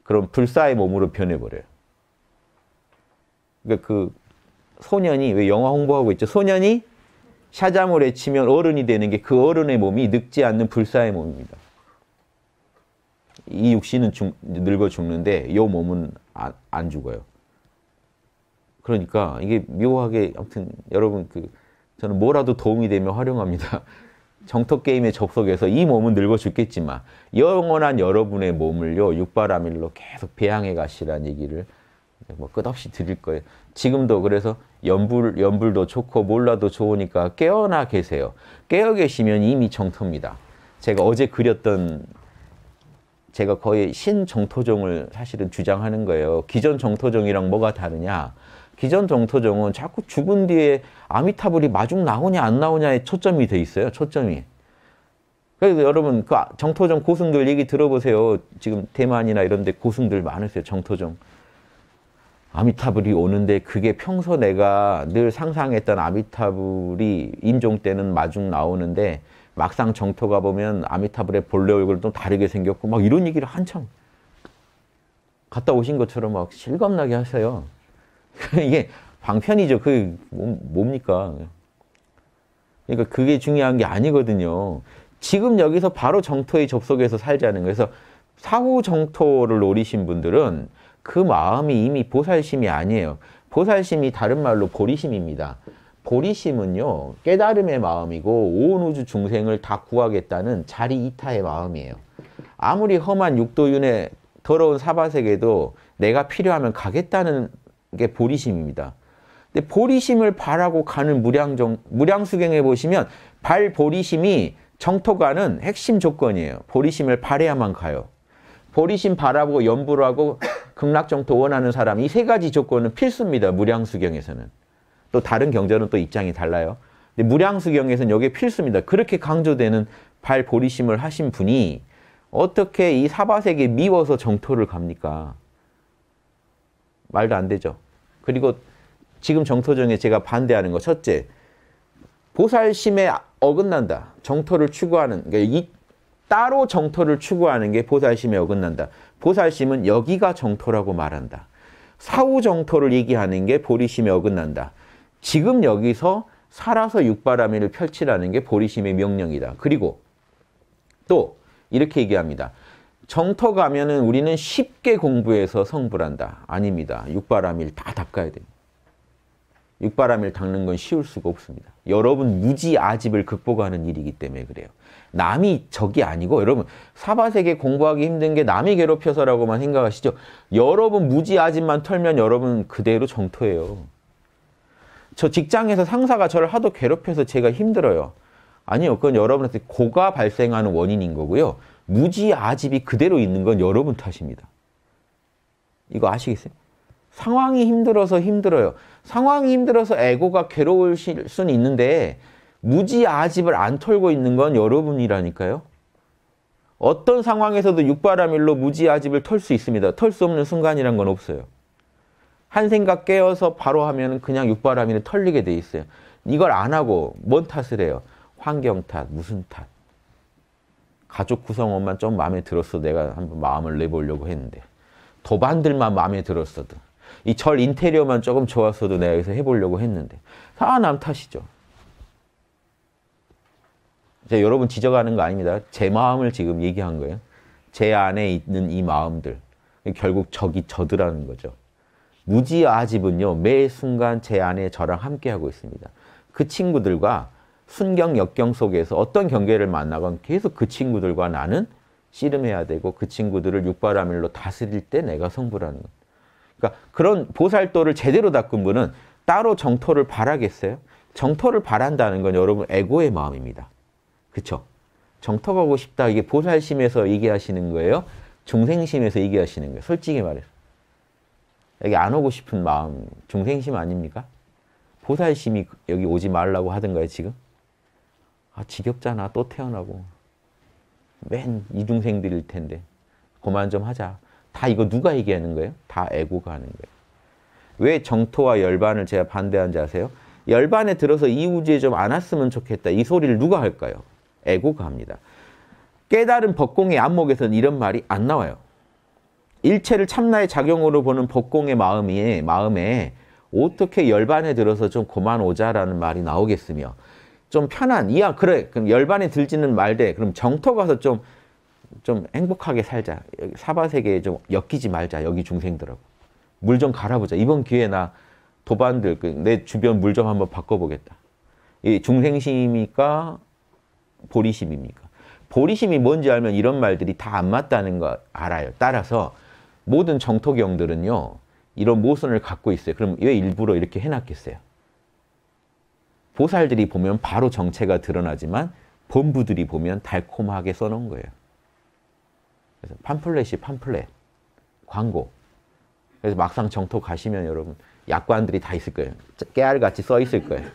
그런 불사의 몸으로 변해 버려요. 그러니까 그 소년이 왜 영화 홍보하고 있죠? 소년이 샤잠을 외치면 어른이 되는 게 그 어른의 몸이 늙지 않는 불사의 몸입니다. 이 육신은 죽, 늙어 죽는데 요 몸은 안, 아, 안 죽어요. 그러니까 이게 묘하게 아무튼 여러분 그 저는 뭐라도 도움이 되면 활용합니다. 정토 게임에 접속해서 이 몸은 늙어 죽겠지만 영원한 여러분의 몸을요 육바라밀로 계속 배양해 가시라는 얘기를 뭐 끝없이 드릴 거예요. 지금도 그래서 연불 연불도 좋고 몰라도 좋으니까 깨어나 계세요. 깨어 계시면 이미 정토입니다. 제가 어제 그렸던 제가 거의 신정토종을 사실은 주장하는 거예요. 기존 정토종이랑 뭐가 다르냐? 기존 정토종은 자꾸 죽은 뒤에 아미타불이 마중 나오냐 안 나오냐에 초점이 돼 있어요. 초점이. 그래서 여러분 그 아, 정토종 고승들 얘기 들어보세요. 지금 대만이나 이런 데 고승들 많으세요. 정토종. 아미타불이 오는데 그게 평소 내가 늘 상상했던 아미타불이 인종 때는 마중 나오는데 막상 정토 가보면 아미타불의 본래 얼굴은 다르게 생겼고 막 이런 얘기를 한참 갔다 오신 것처럼 막 실감나게 하세요. 이게 방편이죠. 그 뭡니까? 그러니까 그게 중요한 게 아니거든요. 지금 여기서 바로 정토에 접속해서 살자는 거예요. 그래서 사후 정토를 노리신 분들은 그 마음이 이미 보살심이 아니에요. 보살심이 다른 말로 보리심입니다. 보리심은요. 깨달음의 마음이고 온 우주 중생을 다 구하겠다는 자리 이타의 마음이에요. 아무리 험한 육도윤의 더러운 사바세계도 내가 필요하면 가겠다는 게 보리심입니다. 근데 보리심을 발하고 가는 무량정, 무량수경에 보시면 발 보리심이 정토가는 핵심 조건이에요. 보리심을 발해야만 가요. 보리심 바라보고 연불하고 극락정토 원하는 사람 이 세 가지 조건은 필수입니다. 무량수경에서는. 또 다른 경전은 또 입장이 달라요. 근데 무량수경에서는 여기 필수입니다. 그렇게 강조되는 발보리심을 하신 분이 어떻게 이 사바세계 미워서 정토를 갑니까? 말도 안 되죠. 그리고 지금 정토정에 제가 반대하는 거 첫째, 보살심에 어긋난다. 정토를 추구하는 그러니까 이 따로 정토를 추구하는 게 보살심에 어긋난다. 보살심은 여기가 정토라고 말한다. 사후 정토를 얘기하는 게 보리심에 어긋난다. 지금 여기서 살아서 육바라밀을 펼치라는 게 보리심의 명령이다. 그리고 또 이렇게 얘기합니다. 정터 가면은 우리는 쉽게 공부해서 성불한다. 아닙니다. 육바람일 다 닦아야 됩니 육바람일 닦는 건 쉬울 수가 없습니다. 여러분 무지아집을 극복하는 일이기 때문에 그래요. 남이 적이 아니고 여러분 사바세계 공부하기 힘든 게 남이 괴롭혀서라고만 생각하시죠. 여러분 무지아집만 털면 여러분 그대로 정토예요. 저 직장에서 상사가 저를 하도 괴롭혀서 제가 힘들어요. 아니요. 그건 여러분한테 고가 발생하는 원인인 거고요. 무지아집이 그대로 있는 건 여러분 탓입니다. 이거 아시겠어요? 상황이 힘들어서 힘들어요. 상황이 힘들어서 에고가 괴로울 수는 있는데 무지아집을 안 털고 있는 건 여러분이라니까요. 어떤 상황에서도 육바라밀로 무지아집을 털 수 있습니다. 털 수 없는 순간이란 건 없어요. 한 생각 깨어서 바로 하면 그냥 육바라밀을 털리게 돼 있어요. 이걸 안 하고 뭔 탓을 해요? 환경 탓, 무슨 탓. 가족 구성원만 좀 마음에 들었어 내가 한번 마음을 내보려고 했는데 도반들만 마음에 들었어도 이 절 인테리어만 조금 좋았어도 내가 여기서 해보려고 했는데 사람 탓이죠. 여러분 지적하는 거 아닙니다. 제 마음을 지금 얘기한 거예요. 제 안에 있는 이 마음들. 결국 적이 저드라는 거죠. 무지아집은요. 매 순간 제 안에 저랑 함께하고 있습니다. 그 친구들과 순경 역경 속에서 어떤 경계를 만나건 계속 그 친구들과 나는 씨름해야 되고 그 친구들을 육바라밀로 다스릴 때 내가 성불하는 것. 그러니까 그런 보살도를 제대로 닦은 분은 따로 정토를 바라겠어요? 정토를 바란다는 건 여러분 에고의 마음입니다. 그렇죠? 정토 가고 싶다. 이게 보살심에서 얘기하시는 거예요? 중생심에서 얘기하시는 거예요? 솔직히 말해서. 여기 안 오고 싶은 마음, 중생심 아닙니까? 보살심이 여기 오지 말라고 하던가요, 지금? 아, 지겹잖아. 또 태어나고. 맨 이중생들일 텐데. 그만 좀 하자. 다 이거 누가 얘기하는 거예요? 다 에고가 하는 거예요. 왜 정토와 열반을 제가 반대한지 아세요? 열반에 들어서 이 우주에 좀 안 왔으면 좋겠다. 이 소리를 누가 할까요? 에고가 합니다. 깨달은 법공의 안목에서는 이런 말이 안 나와요. 일체를 참나의 작용으로 보는 법공의 마음이, 마음에 어떻게 열반에 들어서 좀 그만 오자라는 말이 나오겠으며 좀 편한 이야 그래 그럼 열반이 들지는 말되 그럼 정토 가서 좀 좀 행복하게 살자 사바 세계에 좀 엮이지 말자 여기 중생들하고 물 좀 갈아보자 이번 기회에 나 도반들 그 내 주변 물 좀 한번 바꿔보겠다 이 중생심입니까 보리심입니까 보리심이 뭔지 알면 이런 말들이 다 안 맞다는 거 알아요 따라서 모든 정토경들은요 이런 모순을 갖고 있어요 그럼 왜 일부러 이렇게 해놨겠어요 보살들이 보면 바로 정체가 드러나지만 본부들이 보면 달콤하게 써놓은 거예요. 그래서 팜플렛이 팜플렛, 광고. 그래서 막상 정토 가시면 여러분 약관들이 다 있을 거예요. 깨알같이 써 있을 거예요.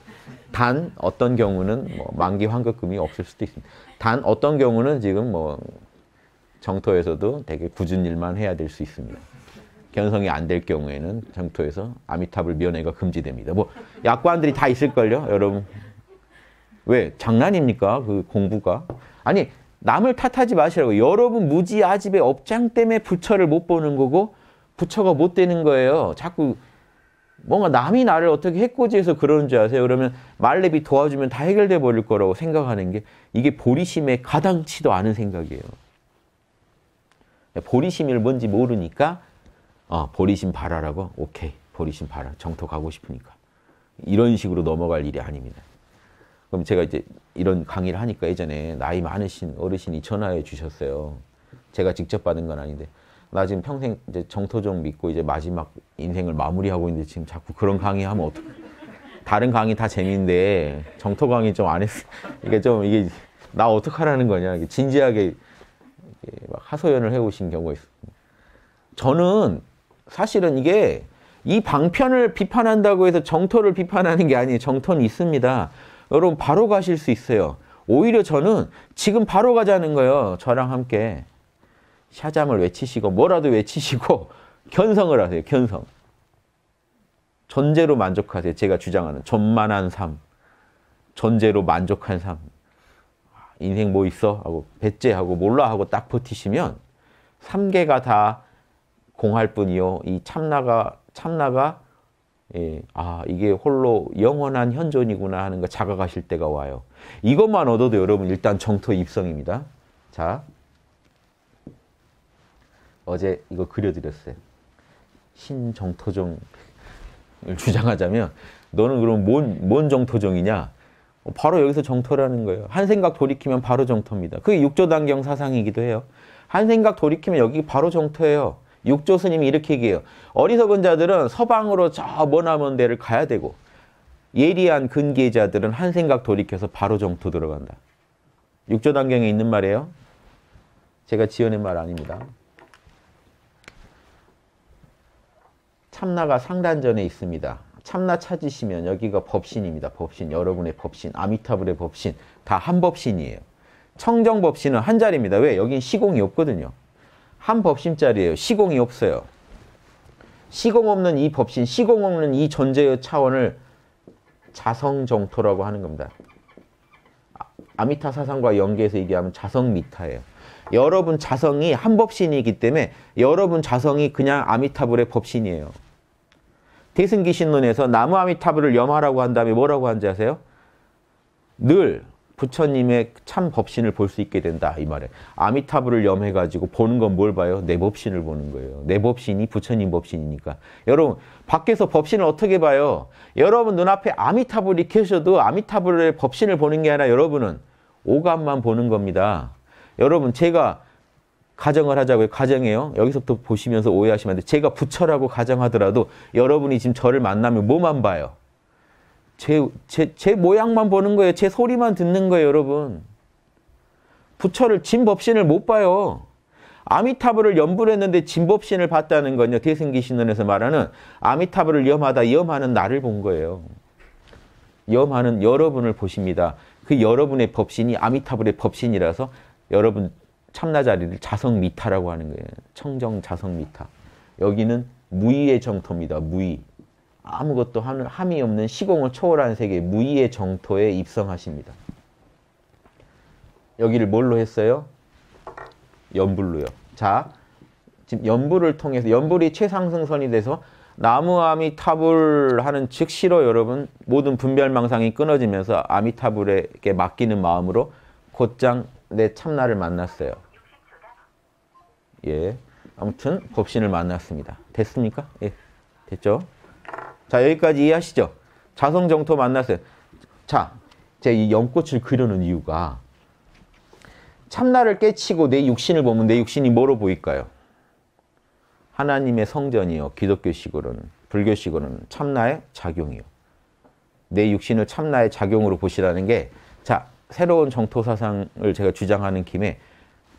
단 어떤 경우는 뭐 만기 환급금이 없을 수도 있습니다. 단 어떤 경우는 지금 뭐 정토에서도 되게 굳은 일만 해야 될 수 있습니다. 견성이 안 될 경우에는 장토에서 아미타불 면회가 금지됩니다. 뭐 약관들이 다 있을걸요, 여러분. 왜 장난입니까? 그 공부가 아니 남을 탓하지 마시라고 여러분 무지아집의 업장 때문에 부처를 못 보는 거고 부처가 못 되는 거예요. 자꾸 뭔가 남이 나를 어떻게 해코지해서 그러는 줄 아세요? 그러면 말렙이 도와주면 다 해결돼 버릴 거라고 생각하는 게 이게 보리심에 가당치도 않은 생각이에요. 보리심이 뭔지 모르니까 어, 버리신 바라라고? 오케이. 버리신 바라. 정토 가고 싶으니까. 이런 식으로 넘어갈 일이 아닙니다. 그럼 제가 이제 이런 강의를 하니까 예전에 나이 많으신 어르신이 전화해 주셨어요. 제가 직접 받은 건 아닌데. 나 지금 평생 이제 정토종 믿고 이제 마지막 인생을 마무리하고 있는데 지금 자꾸 그런 강의 하면 어떡해. 다른 강의 다 재밌는데 정토 강의 좀 안 했어. 이게 좀 이게 나 어떡하라는 거냐. 진지하게 막 하소연을 해 오신 경우가 있습니다. 저는 사실은 이게 이 방편을 비판한다고 해서 정토를 비판하는 게 아니에요. 정토는 있습니다. 여러분 바로 가실 수 있어요. 오히려 저는 지금 바로 가자는 거예요. 저랑 함께 샤잠을 외치시고 뭐라도 외치시고 견성을 하세요. 견성. 전제로 만족하세요. 제가 주장하는 전만한 삶. 전제로 만족한 삶. 아, 인생 뭐 있어? 하고 배째하고 몰라 하고 딱 버티시면 3개가 다 공할 뿐이요 이 참나가 참나가 예, 아 이게 홀로 영원한 현존이구나 하는 거 자각하실 때가 와요. 이것만 얻어도 여러분 일단 정토 입성입니다. 자 어제 이거 그려드렸어요. 신정토종을 주장하자면 너는 그럼 뭔, 뭔 정토종이냐? 바로 여기서 정토라는 거예요. 한 생각 돌이키면 바로 정토입니다. 그게 육조단경 사상이기도 해요. 한 생각 돌이키면 여기 바로 정토예요. 육조 스님이 일으키기예요. 어리석은 자들은 서방으로 저 머나먼 데를 가야 되고 예리한 근계자들은 한 생각 돌이켜서 바로 정토 들어간다. 육조 단경에 있는 말이에요. 제가 지어낸 말 아닙니다. 참나가 상단전에 있습니다. 참나 찾으시면 여기가 법신입니다. 법신, 여러분의 법신, 아미타불의 법신, 다 한 법신이에요. 청정법신은 한 자리입니다. 왜? 여긴 시공이 없거든요. 한 법신짜리예요. 시공이 없어요. 시공 없는 이 법신, 시공 없는 이 존재의 차원을 자성정토라고 하는 겁니다. 아, 아미타 사상과 연계해서 얘기하면 자성미타예요. 여러분 자성이 한 법신이기 때문에 여러분 자성이 그냥 아미타불의 법신이에요. 대승기신론에서 나무 아미타불을 염하라고 한 다음에 뭐라고 한지 아세요? 늘 부처님의 참 법신을 볼 수 있게 된다 이 말에 아미타불을 염해 가지고 보는 건 뭘 봐요? 내 법신을 보는 거예요. 내 법신이 부처님 법신이니까. 여러분 밖에서 법신을 어떻게 봐요? 여러분 눈앞에 아미타불이 계셔도 아미타불의 법신을 보는 게 아니라 여러분은 오감만 보는 겁니다. 여러분 제가 가정을 하자고요. 가정이요 여기서부터 보시면서 오해하시면 돼 제가 부처라고 가정하더라도 여러분이 지금 저를 만나면 뭐만 봐요? 제, 제, 제 모양만 보는 거예요. 제 소리만 듣는 거예요, 여러분. 부처를 진법신을 못 봐요. 아미타불을 염불했는데 진법신을 봤다는 건요. 대승기신론에서 말하는 아미타불을 염하다 염하는 나를 본 거예요. 염하는 여러분을 보십니다. 그 여러분의 법신이 아미타불의 법신이라서 여러분 참나자리를 자성미타라고 하는 거예요. 청정자성미타. 여기는 무의의 정토입니다. 무의. 아무것도 함이 없는 시공을 초월한 세계 무의의 정토에 입성하십니다. 여기를 뭘로 했어요? 연불로요. 자, 지금 연불을 통해서 연불이 최상승선이 돼서 나무 아미타불 하는 즉시로 여러분 모든 분별망상이 끊어지면서 아미타불에게 맡기는 마음으로 곧장 내 참나를 만났어요. 예, 아무튼 법신을 만났습니다. 됐습니까? 예, 됐죠? 자, 여기까지 이해하시죠? 자성정토 만나세요. 자, 제가 이 연꽃을 그려놓 이유가 참나를 깨치고 내 육신을 보면 내 육신이 뭐로 보일까요? 하나님의 성전이요. 기독교식으로는, 불교식으로는 참나의 작용이요. 내 육신을 참나의 작용으로 보시라는 게 자, 새로운 정토 사상을 제가 주장하는 김에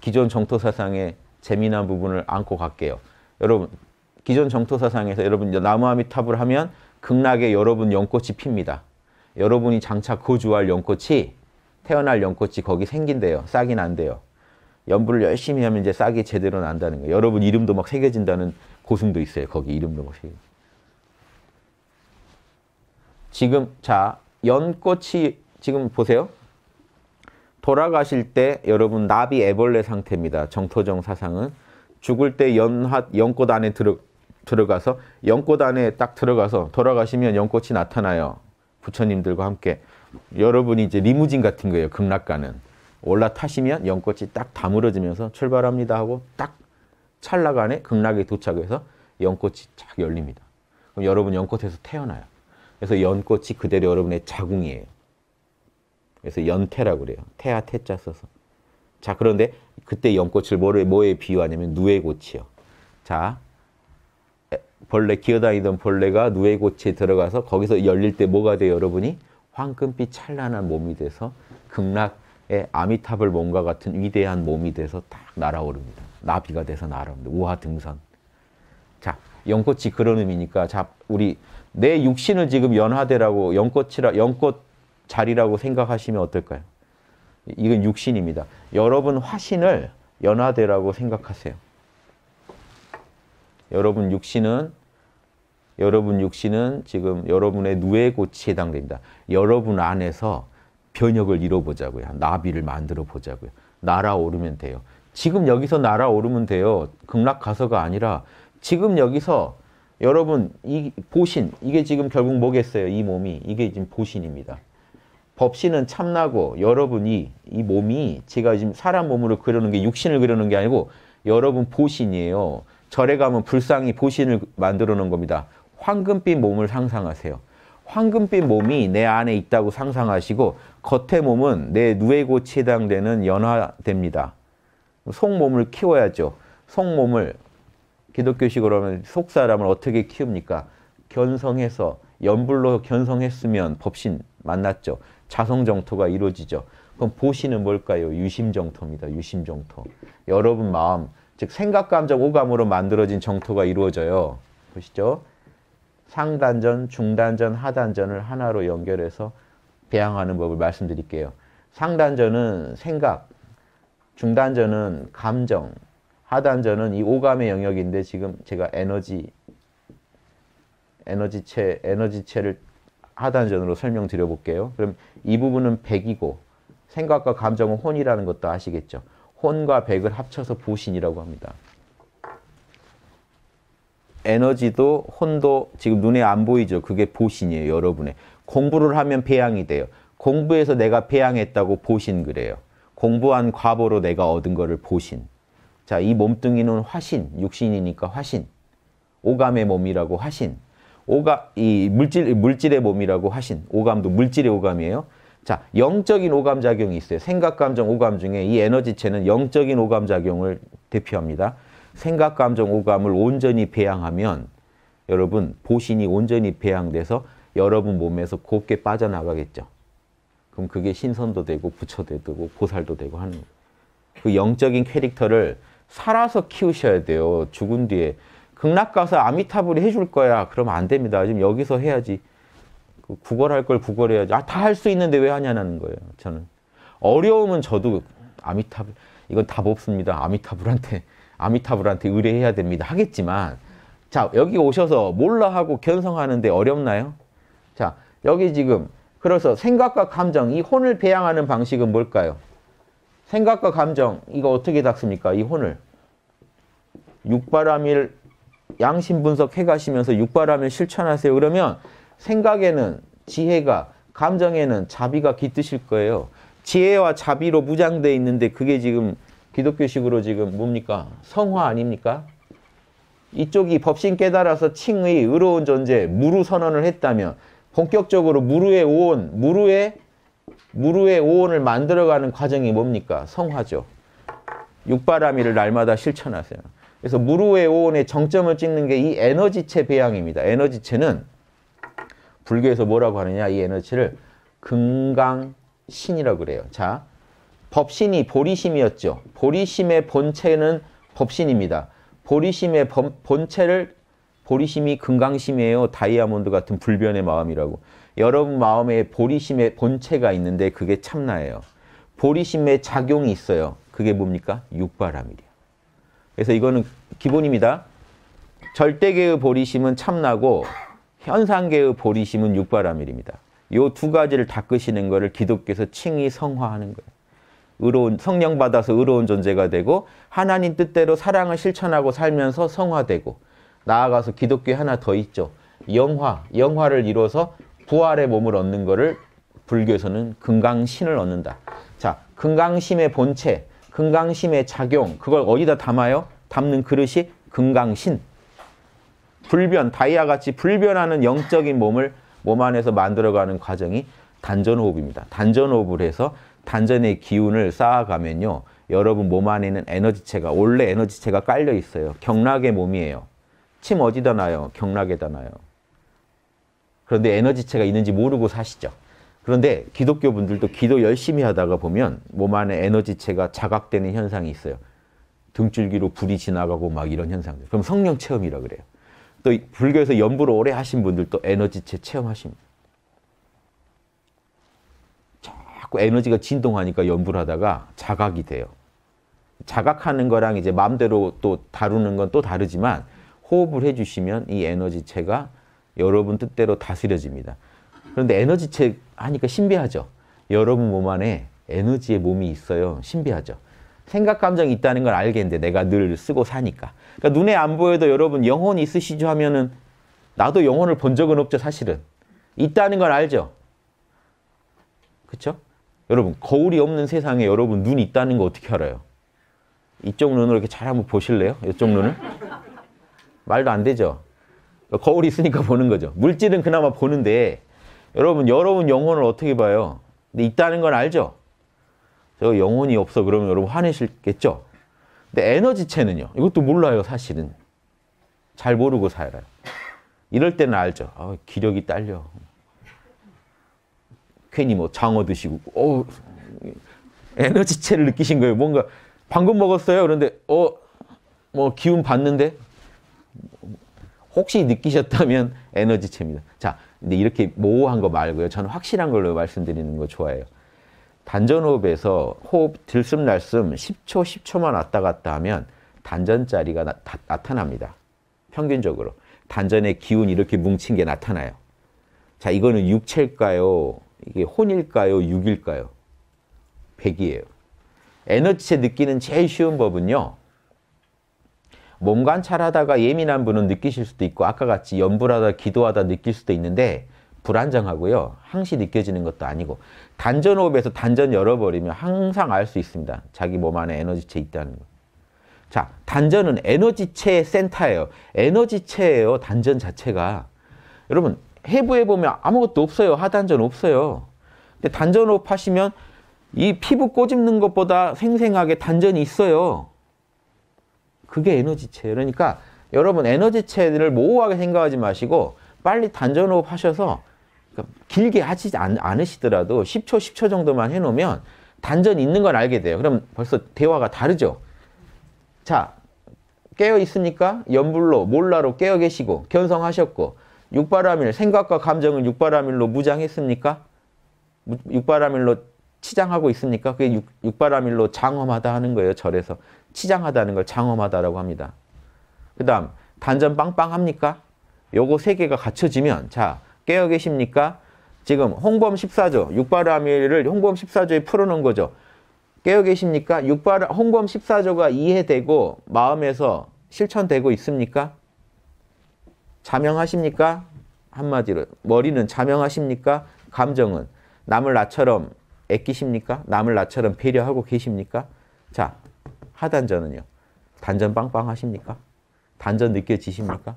기존 정토 사상의 재미난 부분을 안고 갈게요. 여러분, 기존 정토 사상에서 여러분 나무 아미탑을 하면 극락에 여러분 연꽃이 핍니다. 여러분이 장차 거주할 연꽃이 태어날 연꽃이 거기 생긴대요. 싹이 난대요. 연부를 열심히 하면 이제 싹이 제대로 난다는 거예요. 여러분 이름도 막 새겨진다는 고승도 있어요. 거기 이름도 막 새겨. 지금 자 연꽃이 지금 보세요. 돌아가실 때 여러분 나비 애벌레 상태입니다. 정토정 사상은 죽을 때 연화 연꽃 안에 들어 들어가서 연꽃 안에 딱 들어가서 돌아가시면 연꽃이 나타나요. 부처님들과 함께 여러분이 이제 리무진 같은 거예요. 급락가는 올라타시면 연꽃이 딱 다물어지면서 출발합니다 하고 딱 찰나간에 극락에 도착해서 연꽃이 쫙 열립니다. 그럼 여러분 연꽃에서 태어나요. 그래서 연꽃이 그대로 여러분의 자궁이에요. 그래서 연태라고 그래요. 태아 태자 써서. 자 그런데 그때 연꽃을 뭐에, 비유하냐면 누에고치요. 자 벌레 기어다니던 벌레가 누에고치에 들어가서 거기서 열릴 때 뭐가 돼요 여러분이? 황금빛 찬란한 몸이 돼서 극락의 아미탑을 몸과 같은 위대한 몸이 돼서 딱 날아오릅니다. 나비가 돼서 날아옵니다. 우하 등선. 자, 연꽃이 그런 의미니까 자, 우리 내 육신을 지금 연화대라고 연꽃이라 연꽃 자리라고 생각하시면 어떨까요? 이건 육신입니다. 여러분 화신을 연화대라고 생각하세요. 여러분 육신은 여러분 육신은 지금 여러분의 누에 고치 해당됩니다. 여러분 안에서 변혁을 이뤄보자고요. 나비를 만들어 보자고요. 날아오르면 돼요. 지금 여기서 날아오르면 돼요. 극락 가서가 아니라 지금 여기서 여러분 이 보신 이게 지금 결국 뭐겠어요? 이 몸이 이게 지금 보신입니다. 법신은 참나고 여러분이 이 몸이 제가 지금 사람 몸으로 그려놓게 육신을 그려놓게 아니고 여러분 보신이에요. 절에 가면 불상이 보신을 만들어 놓은 겁니다. 황금빛 몸을 상상하세요. 황금빛 몸이 내 안에 있다고 상상하시고 겉의 몸은 내 누에고치에 해당되는 연화됩니다. 속몸을 키워야죠. 속몸을 기독교식으로 하면 속사람을 어떻게 키웁니까? 견성해서 연불로 견성했으면 법신 만났죠. 자성정토가 이루어지죠. 그럼 보시는 뭘까요? 유심정토입니다. 유심정토. 여러분 마음 즉 생각, 감정, 오감으로 만들어진 정토가 이루어져요. 보시죠. 상단전, 중단전, 하단전을 하나로 연결해서 배양하는 법을 말씀드릴게요. 상단전은 생각, 중단전은 감정, 하단전은 이 오감의 영역인데 지금 제가 에너지, 에너지체, 에너지체를 하단전으로 설명드려 볼게요. 그럼 이 부분은 1이고 생각과 감정은 혼이라는 것도 아시겠죠. 혼과 백을 합쳐서 보신이라고 합니다. 에너지도 혼도 지금 눈에 안 보이죠. 그게 보신이에요. 여러분의. 공부를 하면 배양이 돼요. 공부해서 내가 배양했다고 보신 그래요. 공부한 과보로 내가 얻은 거를 보신. 자, 이 몸뚱이는 화신, 육신이니까 화신. 오감의 몸이라고 화신. 오감, 이 물질, 물질의 몸이라고 화신. 오감도 물질의 오감이에요. 자, 영적인 오감 작용이 있어요. 생각, 감정, 오감 중에 이 에너지체는 영적인 오감 작용을 대표합니다. 생각, 감정, 오감을 온전히 배양하면 여러분 보신이 온전히 배양돼서 여러분 몸에서 곱게 빠져나가겠죠. 그럼 그게 신선도 되고 부처도 되고 보살도 되고 하는 그 영적인 캐릭터를 살아서 키우셔야 돼요. 죽은 뒤에. 극락가서 아미타불이 해줄 거야. 그러면 안 됩니다. 지금 여기서 해야지. 그 구걸할 걸 구걸해야지. 아, 다 할 수 있는데 왜 하냐는 거예요. 저는. 어려움은 저도 아미타불, 이건 답 없습니다. 아미타불한테, 아미타불한테 의뢰해야 됩니다. 하겠지만, 자, 여기 오셔서 몰라 하고 견성하는데 어렵나요? 자, 여기 지금, 그래서 생각과 감정, 이 혼을 배양하는 방식은 뭘까요? 생각과 감정, 이거 어떻게 닦습니까? 이 혼을. 육바람일 양심 분석해 가시면서 육바람을 실천하세요. 그러면 생각에는 지혜가, 감정에는 자비가 깃드실 거예요. 지혜와 자비로 무장돼 있는데 그게 지금 기독교식으로 지금 뭡니까? 성화 아닙니까? 이쪽이 법신 깨달아서 칭의 의로운 존재 무루 선언을 했다면 본격적으로 무루의 오온, 무루의 무루의 오온을 만들어가는 과정이 뭡니까? 성화죠. 육바라밀을 날마다 실천하세요. 그래서 무루의 오온의 정점을 찍는 게 이 에너지체 배양입니다. 에너지체는 불교에서 뭐라고 하느냐 이 에너지를 금강신이라고 그래요. 자, 법신이 보리심이었죠. 보리심의 본체는 법신입니다. 보리심의 범, 본체를 보리심이 금강심이에요. 다이아몬드 같은 불변의 마음이라고. 여러분 마음에 보리심의 본체가 있는데 그게 참나예요. 보리심의 작용이 있어요. 그게 뭡니까? 육바람이래요. 그래서 이거는 기본입니다. 절대계의 보리심은 참나고 현상계의 보리심은 육바라밀입니다. 요 두 가지를 닦으시는 것을 기독교에서 칭의 성화하는 거예요. 의로운 성령 받아서 의로운 존재가 되고 하나님 뜻대로 사랑을 실천하고 살면서 성화되고 나아가서 기독교에 하나 더 있죠. 영화, 영화를 이뤄서 부활의 몸을 얻는 것을 불교에서는 금강신을 얻는다. 자, 금강심의 본체, 금강심의 작용, 그걸 어디다 담아요? 담는 그릇이 금강신, 불변, 다이아 같이 불변하는 영적인 몸을 몸 안에서 만들어가는 과정이 단전호흡입니다. 단전호흡을 해서 단전의 기운을 쌓아가면요. 여러분 몸 안에는 에너지체가, 원래 에너지체가 깔려 있어요. 경락의 몸이에요. 침 어디다 놔요? 경락에다 놔요. 그런데 에너지체가 있는지 모르고 사시죠. 그런데 기독교 분들도 기도 열심히 하다가 보면 몸 안에 에너지체가 자각되는 현상이 있어요. 등줄기로 불이 지나가고 막 이런 현상들. 그럼 성령 체험이라 그래요. 또 불교에서 연부를 오래 하신 분들도 에너지체 체험하십니다. 자꾸 에너지가 진동하니까 연부를 하다가 자각이 돼요. 자각하는 거랑 이제 마음대로 또 다루는 건 또 다르지만 호흡을 해주시면 이 에너지체가 여러분 뜻대로 다스려집니다. 그런데 에너지체 하니까 신비하죠. 여러분 몸 안에 에너지의 몸이 있어요. 신비하죠. 생각 감정이 있다는 걸 알겠는데 내가 늘 쓰고 사니까. 그러니까 눈에 안 보여도 여러분 영혼 있으시죠 하면은 나도 영혼을 본 적은 없죠 사실은. 있다는 걸 알죠. 그렇죠? 여러분 거울이 없는 세상에 여러분 눈 있다는 거 어떻게 알아요? 이쪽 눈을 이렇게 잘 한번 보실래요? 이쪽 눈을? 말도 안 되죠. 거울이 있으니까 보는 거죠. 물질은 그나마 보는데 여러분 여러분 영혼을 어떻게 봐요? 근데 있다는 건 알죠? 저 영혼이 없어 그러면 여러분 화내실겠죠? 근데 에너지체는요. 이것도 몰라요 사실은. 잘 모르고 살아요. 이럴 때는 알죠. 아, 기력이 딸려. 괜히 뭐 장어 드시고 어 에너지체를 느끼신 거예요. 뭔가 방금 먹었어요. 그런데 어 뭐 기운 받는데 혹시 느끼셨다면 에너지체입니다. 자, 근데 이렇게 모호한 거 말고요. 저는 확실한 걸로 말씀드리는 거 좋아해요. 단전호흡에서 호흡 들숨날숨 10초, 10초만 왔다 갔다 하면 단전짜리가 나, 다, 나타납니다. 평균적으로. 단전의 기운이 이렇게 뭉친 게 나타나요. 자, 이거는 육체일까요? 이게 혼일까요? 육일까요? 100이에요. 에너지체 느끼는 제일 쉬운 법은요. 몸 관찰하다가 예민한 분은 느끼실 수도 있고 아까 같이 염불하다 기도하다 느낄 수도 있는데 불안정하고요. 항시 느껴지는 것도 아니고 단전 호흡에서 단전 열어버리면 항상 알 수 있습니다. 자기 몸 안에 에너지체 있다는 거. 자, 단전은 에너지체 센터예요. 에너지체예요. 단전 자체가. 여러분 해부해 보면 아무것도 없어요. 하단전 없어요. 근데 단전 호흡 하시면 이 피부 꼬집는 것보다 생생하게 단전이 있어요. 그게 에너지체. 요 그러니까 여러분 에너지체를 모호하게 생각하지 마시고 빨리 단전호흡 하셔서 그러니까 길게 하지 않, 으시더라도 10초, 10초 정도만 해놓으면 단전 이 있는 걸 알게 돼요. 그럼 벌써 대화가 다르죠. 자, 깨어 있으니까 연불로, 몰라로 깨어 계시고 견성하셨고 육바라밀, 생각과 감정을 육바라밀로 무장했습니까? 육바라밀로 치장하고 있습니까? 그게 육, 육바라밀로 장엄하다 하는 거예요. 절에서. 치장하다는 걸 장엄하다라고 합니다. 그 다음 단전 빵빵합니까? 요거 세 개가 갖춰지면 자 깨어 계십니까? 지금 홍범 14조, 육바람일을 홍범 14조에 풀어놓은 거죠. 깨어 계십니까? 육바람, 홍범 14조가 이해되고 마음에서 실천되고 있습니까? 자명하십니까? 한마디로 머리는 자명하십니까? 감정은 남을 나처럼 애끼십니까? 남을 나처럼 배려하고 계십니까? 자, 하단전은요. 단전 빵빵하십니까? 단전 느껴지십니까?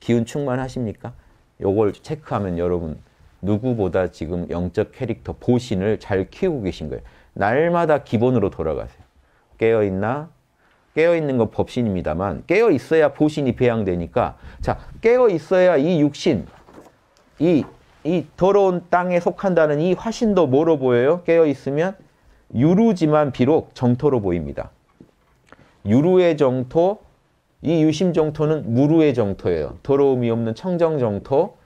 기운 충만하십니까? 요걸 체크하면 여러분 누구보다 지금 영적 캐릭터 보신을 잘 키우고 계신 거예요. 날마다 기본으로 돌아가세요. 깨어있나? 깨어있는 건 법신입니다만 깨어있어야 보신이 배양되니까 자 깨어있어야 이 육신 이, 이 더러운 땅에 속한다는 이 화신도 뭐로 보여요? 깨어있으면 유루지만 비록 정토로 보입니다. 유루의 정토, 이 유심정토는 무루의 정토예요. 더러움이 없는 청정정토,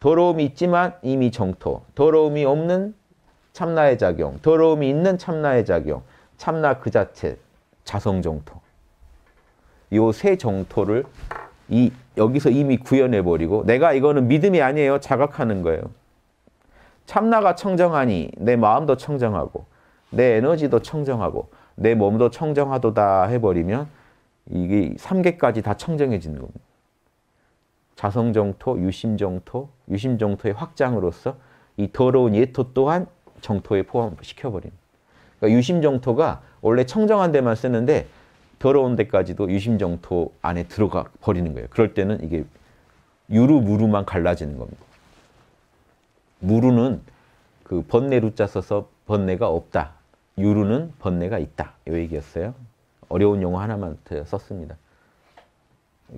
더러움이 있지만 이미 정토, 더러움이 없는 참나의 작용, 더러움이 있는 참나의 작용, 참나 그 자체, 자성정토. 요 세 정토를 이 여기서 이미 구현해버리고 내가 이거는 믿음이 아니에요. 자각하는 거예요. 참나가 청정하니 내 마음도 청정하고 내 에너지도 청정하고 내 몸도 청정하도다 해버리면 이게 3개까지 다 청정해지는 겁니다. 자성정토, 유심정토, 유심정토의 확장으로서 이 더러운 예토 또한 정토에 포함시켜버린. 그러니까 유심정토가 원래 청정한 데만 쓰는데 더러운 데까지도 유심정토 안에 들어가 버리는 거예요. 그럴 때는 이게 유루무루만 갈라지는 겁니다. 무루는 그 번뇌 루자 써서 번뇌가 없다. 유루는 번뇌가 있다. 이 얘기였어요. 어려운 용어 하나만 썼습니다.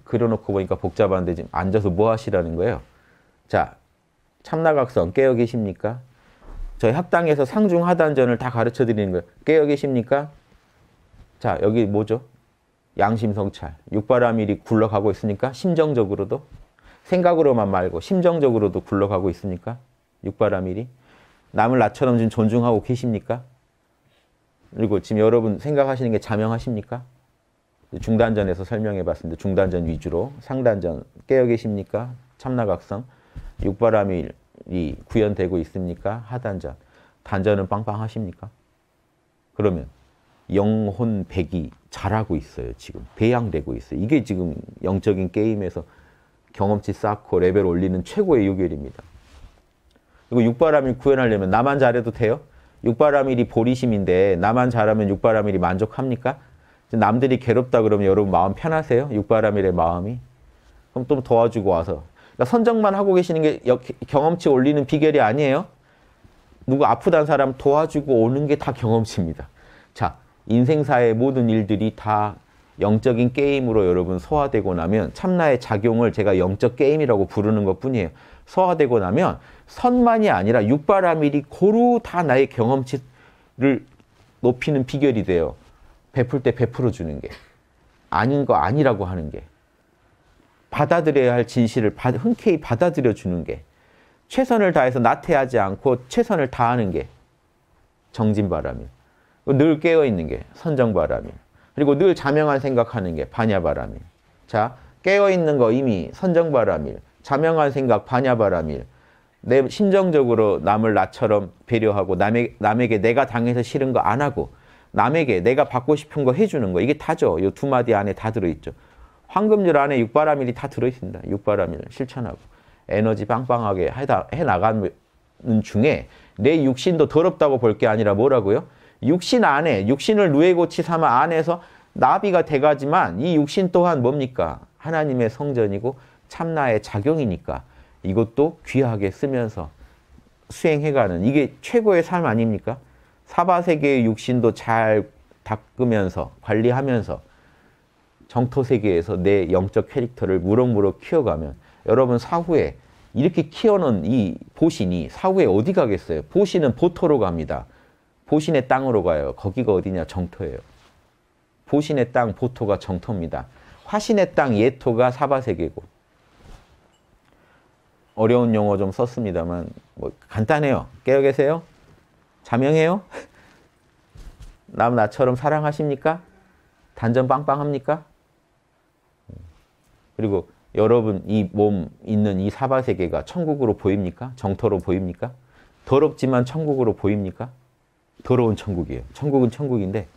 그려놓고 보니까 복잡한데 지금 앉아서 뭐 하시라는 거예요? 자, 참나각선 깨어 계십니까? 저희 학당에서 상중하단전을 다 가르쳐 드리는 거예요. 깨어 계십니까? 자, 여기 뭐죠? 양심성찰. 육바람일이 굴러가고 있으니까 심정적으로도 생각으로만 말고 심정적으로도 굴러가고 있으니까 육바람일이 남을 나처럼 지금 존중하고 계십니까? 그리고 지금 여러분 생각하시는 게 자명하십니까? 중단전에서 설명해 봤습니다. 중단전 위주로 상단전 깨어 계십니까? 참나각성 육바람일이 구현되고 있습니까? 하단전 단전은 빵빵하십니까? 그러면 영혼 백이 잘하고 있어요. 지금 배양되고 있어요. 이게 지금 영적인 게임에서 경험치 쌓고 레벨 올리는 최고의 요결입니다. 그리고 육바람이 구현하려면 나만 잘해도 돼요? 육바라밀이 보리심인데 나만 잘하면 육바라밀이 만족합니까? 남들이 괴롭다 그러면 여러분 마음 편하세요? 육바라밀의 마음이? 그럼 좀 도와주고 와서. 그러니까 선정만 하고 계시는 게 경험치 올리는 비결이 아니에요. 누구 아프단 사람 도와주고 오는 게 다 경험치입니다. 자, 인생사의 모든 일들이 다 영적인 게임으로 여러분 소화되고 나면 참나의 작용을 제가 영적 게임이라고 부르는 것 뿐이에요. 소화되고 나면 선만이 아니라 육바라밀이 고루 다 나의 경험치를 높이는 비결이 돼요. 베풀 때 베풀어 주는 게. 아닌 거 아니라고 하는 게. 받아들여야 할 진실을 흔쾌히 받아들여 주는 게. 최선을 다해서 나태하지 않고 최선을 다하는 게 정진바람이. 에요늘 깨어있는 게 선정바람이. 에요 그리고 늘 자명한 생각하는 게 반야바람이. 에요 자, 깨어있는 거 이미 선정바람이. 에요 자명한 생각 반야바람이. 에요 내 심정적으로 남을 나처럼 배려하고 남에, 남에게 내가 당해서 싫은 거 안 하고 남에게 내가 받고 싶은 거 해주는 거 이게 다죠. 이 두 마디 안에 다 들어있죠. 황금률 안에 육바라밀이 다 들어있습니다. 육바라밀 실천하고 에너지 빵빵하게 해나가는 중에 내 육신도 더럽다고 볼 게 아니라 뭐라고요? 육신 안에 육신을 누에고치 삼아 안에서 나비가 돼가지만 이 육신 또한 뭡니까? 하나님의 성전이고 참나의 작용이니까 이것도 귀하게 쓰면서 수행해가는 이게 최고의 삶 아닙니까? 사바세계의 육신도 잘 닦으면서 관리하면서 정토세계에서 내 영적 캐릭터를 무럭무럭 키워가면 여러분 사후에 이렇게 키워놓은 이 보신이 사후에 어디 가겠어요? 보신은 보토로 갑니다. 보신의 땅으로 가요. 거기가 어디냐? 정토예요. 보신의 땅 보토가 정토입니다. 화신의 땅 예토가 사바세계고 어려운 용어 좀 썼습니다만 뭐 간단해요. 깨어 계세요? 자명해요? 남 나처럼 사랑하십니까? 단전 빵빵합니까? 그리고 여러분 이 몸 있는 이 사바세계가 천국으로 보입니까? 정토로 보입니까? 더럽지만 천국으로 보입니까? 더러운 천국이에요. 천국은 천국인데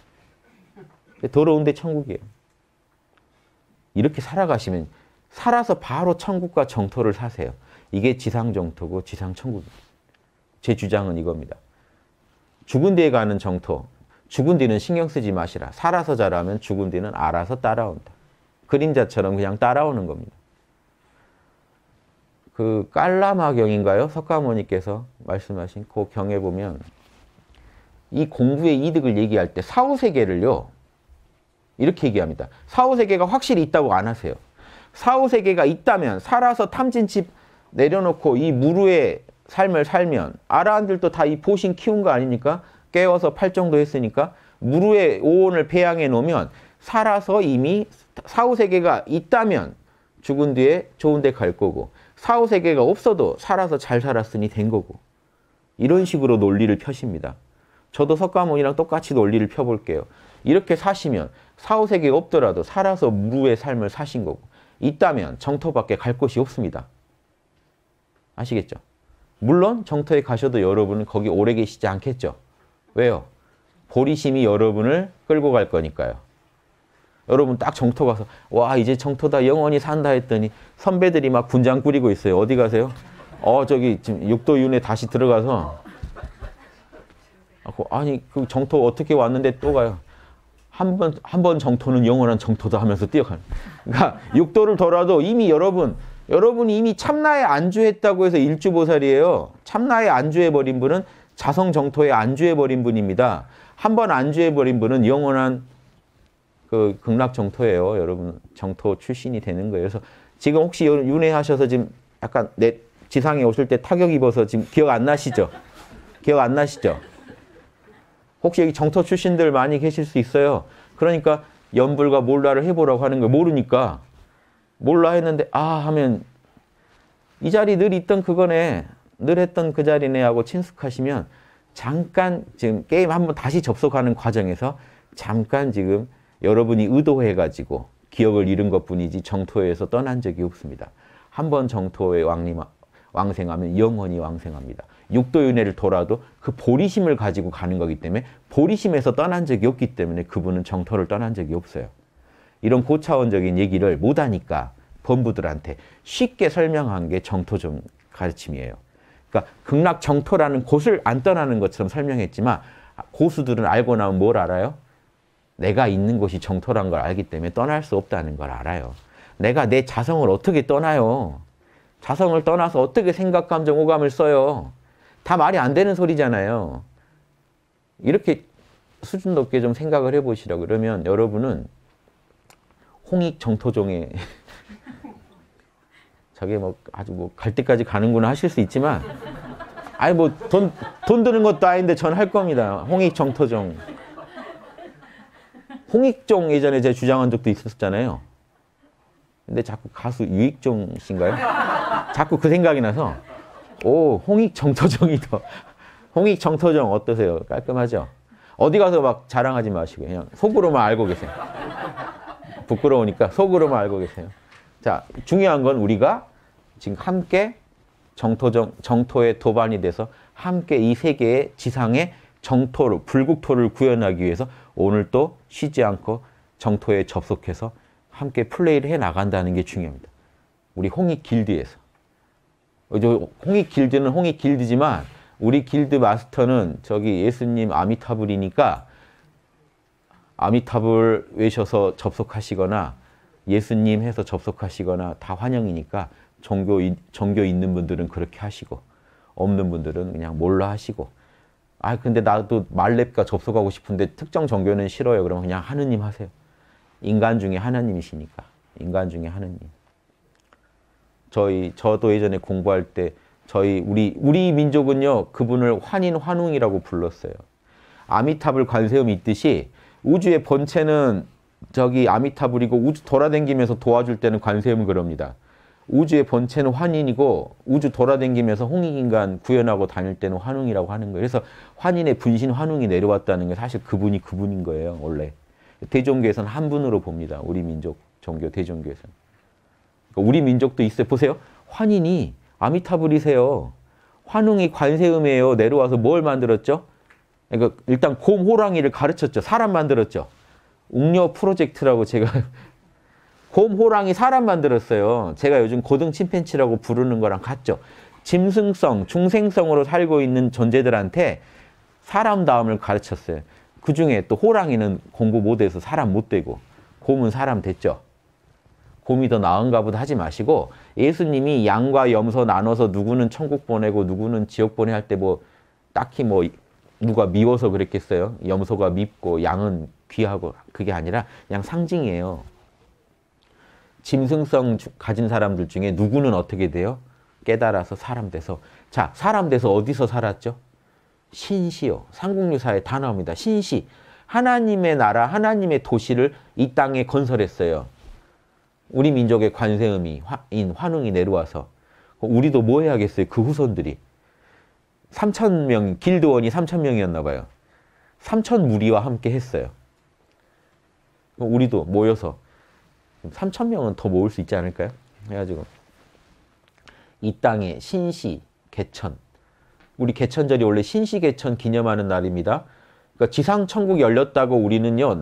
더러운데 천국이에요. 이렇게 살아가시면 살아서 바로 천국과 정토를 사세요. 이게 지상 정토고 지상 천국입니다. 제 주장은 이겁니다. 죽은 뒤에 가는 정토, 죽은 뒤는 신경 쓰지 마시라. 살아서 자라면 죽은 뒤는 알아서 따라온다. 그림자처럼 그냥 따라오는 겁니다. 그 깔라마경인가요? 석가모니께서 말씀하신 그 경에 보면 이 공부의 이득을 얘기할 때 사후세계를요. 이렇게 얘기합니다. 사후세계가 확실히 있다고 안 하세요. 사후세계가 있다면 살아서 탐진치 내려놓고 이 무루의 삶을 살면 아라한들도 다 이 보신 키운 거아니니까 깨워서 팔 정도 했으니까 무루의 오온을 배양해 놓으면 살아서 이미 사후세계가 있다면 죽은 뒤에 좋은 데 갈 거고 사후세계가 없어도 살아서 잘 살았으니 된 거고 이런 식으로 논리를 펴십니다. 저도 석가모니랑 똑같이 논리를 펴볼게요. 이렇게 사시면 사후세계가 없더라도 살아서 무루의 삶을 사신 거고 있다면 정토밖에 갈 곳이 없습니다. 아시겠죠? 물론 정터에 가셔도 여러분은 거기 오래 계시지 않겠죠. 왜요? 보리심이 여러분을 끌고 갈 거니까요. 여러분 딱 정토 가서 와 이제 정토다 영원히 산다 했더니 선배들이 막 분장 꾸리고 있어요. 어디 가세요? 어 저기 지금 육도윤에 다시 들어가서 아니 그 정토 어떻게 왔는데 또 가요. 한 번 한 번 정토는 영원한 정토다 하면서 뛰어가는. 그러니까 육도를 돌아도 이미 여러분 여러분이 이미 참나에 안주했다고 해서 일주보살이에요. 참나에 안주해버린 분은 자성정토에 안주해버린 분입니다. 한번 안주해버린 분은 영원한 그 극락정토예요. 여러분 정토 출신이 되는 거예요. 그래서 지금 혹시 윤회하셔서 지금 약간 내 지상에 오실 때 타격 입어서 지금 기억 안 나시죠? 기억 안 나시죠? 혹시 여기 정토 출신들 많이 계실 수 있어요. 그러니까 연불과 몰라를 해보라고 하는 거 모르니까 몰라 했는데 아 하면 이 자리 늘 있던 그거네. 늘 했던 그 자리네 하고 친숙하시면 잠깐 지금 게임 한번 다시 접속하는 과정에서 잠깐 지금 여러분이 의도해가지고 기억을 잃은 것뿐이지 정토에서 떠난 적이 없습니다. 한번 정토에 왕림, 왕생하면 영원히 왕생합니다. 육도윤회를 돌아도 그 보리심을 가지고 가는 거기 때문에 보리심에서 떠난 적이 없기 때문에 그분은 정토를 떠난 적이 없어요. 이런 고차원적인 얘기를 못하니까 본부들한테 쉽게 설명한 게 정토점 가르침이에요. 그러니까 극락 정토라는 곳을 안 떠나는 것처럼 설명했지만 고수들은 알고 나면 뭘 알아요? 내가 있는 곳이 정토란 걸 알기 때문에 떠날 수 없다는 걸 알아요. 내가 내 자성을 어떻게 떠나요? 자성을 떠나서 어떻게 생각, 감정, 오감을 써요? 다 말이 안 되는 소리잖아요. 이렇게 수준 높게 좀 생각을 해보시라 그러면 여러분은 홍익 정토종에 저기뭐 아주 뭐 갈 때까지 가는구나 하실 수 있지만 아니 뭐 돈 돈 드는 것도 아닌데 전 할 겁니다. 홍익 정토종. 홍익종 예전에 제가 주장한 적도 있었잖아요. 근데 자꾸 가수 유익종 씨인가요? 자꾸 그 생각이 나서 오 홍익 정토종이더 홍익 정토종 어떠세요? 깔끔하죠? 어디 가서 막 자랑하지 마시고 그냥 속으로만 알고 계세요. 부끄러우니까 속으로만 알고 계세요. 자, 중요한 건 우리가 지금 함께 정토정, 정토의 도반이 돼서 함께 이 세계의 지상의 정토를, 불국토를 구현하기 위해서 오늘 또 쉬지 않고 정토에 접속해서 함께 플레이를 해 나간다는 게 중요합니다. 우리 홍익 길드에서. 어, 홍익 길드는 홍익 길드지만 우리 길드 마스터는 저기 예수님 아미타불이니까 아미탑을 외셔서 접속하시거나 예수님 해서 접속하시거나 다 환영이니까 종교, 종교 있는 분들은 그렇게 하시고 없는 분들은 그냥 몰라 하시고 아 근데 나도 말렙과 접속하고 싶은데 특정 종교는 싫어요. 그러면 그냥 하느님 하세요. 인간 중에 하나님이시니까. 인간 중에 하느님. 저희 저도 예전에 공부할 때 저희 우리 우리 민족은요 그분을 환인 환웅이라고 불렀어요. 아미타불 관세음 있듯이 우주의 본체는 저기 아미타불이고 우주 돌아댕기면서 도와줄 때는 관세음을 그럽니다. 우주의 본체는 환인이고 우주 돌아댕기면서 홍익인간 구현하고 다닐 때는 환웅이라고 하는 거예요. 그래서 환인의 분신 환웅이 내려왔다는 게 사실 그분이 그분인 거예요, 원래. 대종교에서는 한 분으로 봅니다. 우리 민족 종교 대종교에서는. 그러니까 우리 민족도 있어요. 보세요. 환인이 아미타불이세요. 환웅이 관세음이에요. 내려와서 뭘 만들었죠? 그러니까 일단 곰 호랑이를 가르쳤죠. 사람 만들었죠. 웅녀 프로젝트라고 제가 곰 호랑이 사람 만들었어요. 제가 요즘 고등 침팬치라고 부르는 거랑 같죠. 짐승성, 중생성으로 살고 있는 존재들한테 사람 다음을 가르쳤어요. 그 중에 또 호랑이는 공부 못해서 사람 못 되고 곰은 사람 됐죠. 곰이 더 나은가 보다 하지 마시고 예수님이 양과 염소 나눠서 누구는 천국 보내고 누구는 지옥 보내 할 때 뭐 딱히 뭐 누가 미워서 그랬겠어요? 염소가 밉고 양은 귀하고 그게 아니라 그냥 상징이에요. 짐승성 가진 사람들 중에 누구는 어떻게 돼요? 깨달아서 사람 돼서 자 사람 돼서 어디서 살았죠? 신시요. 삼국유사에 다 나옵니다. 신시. 하나님의 나라, 하나님의 도시를 이 땅에 건설했어요. 우리 민족의 관세음이인 환웅이 내려와서 그 우리도 뭐 해야겠어요? 그 후손들이. 3천 명 길드원이 3천 명이었나 봐요. 3천 무리와 함께 했어요. 우리도 모여서 3천 명은 더 모을 수 있지 않을까요? 해가지고 이 땅에 신시 개천 우리 개천절이 원래 신시 개천 기념하는 날입니다. 그러니까 지상 천국 열렸다고 우리는요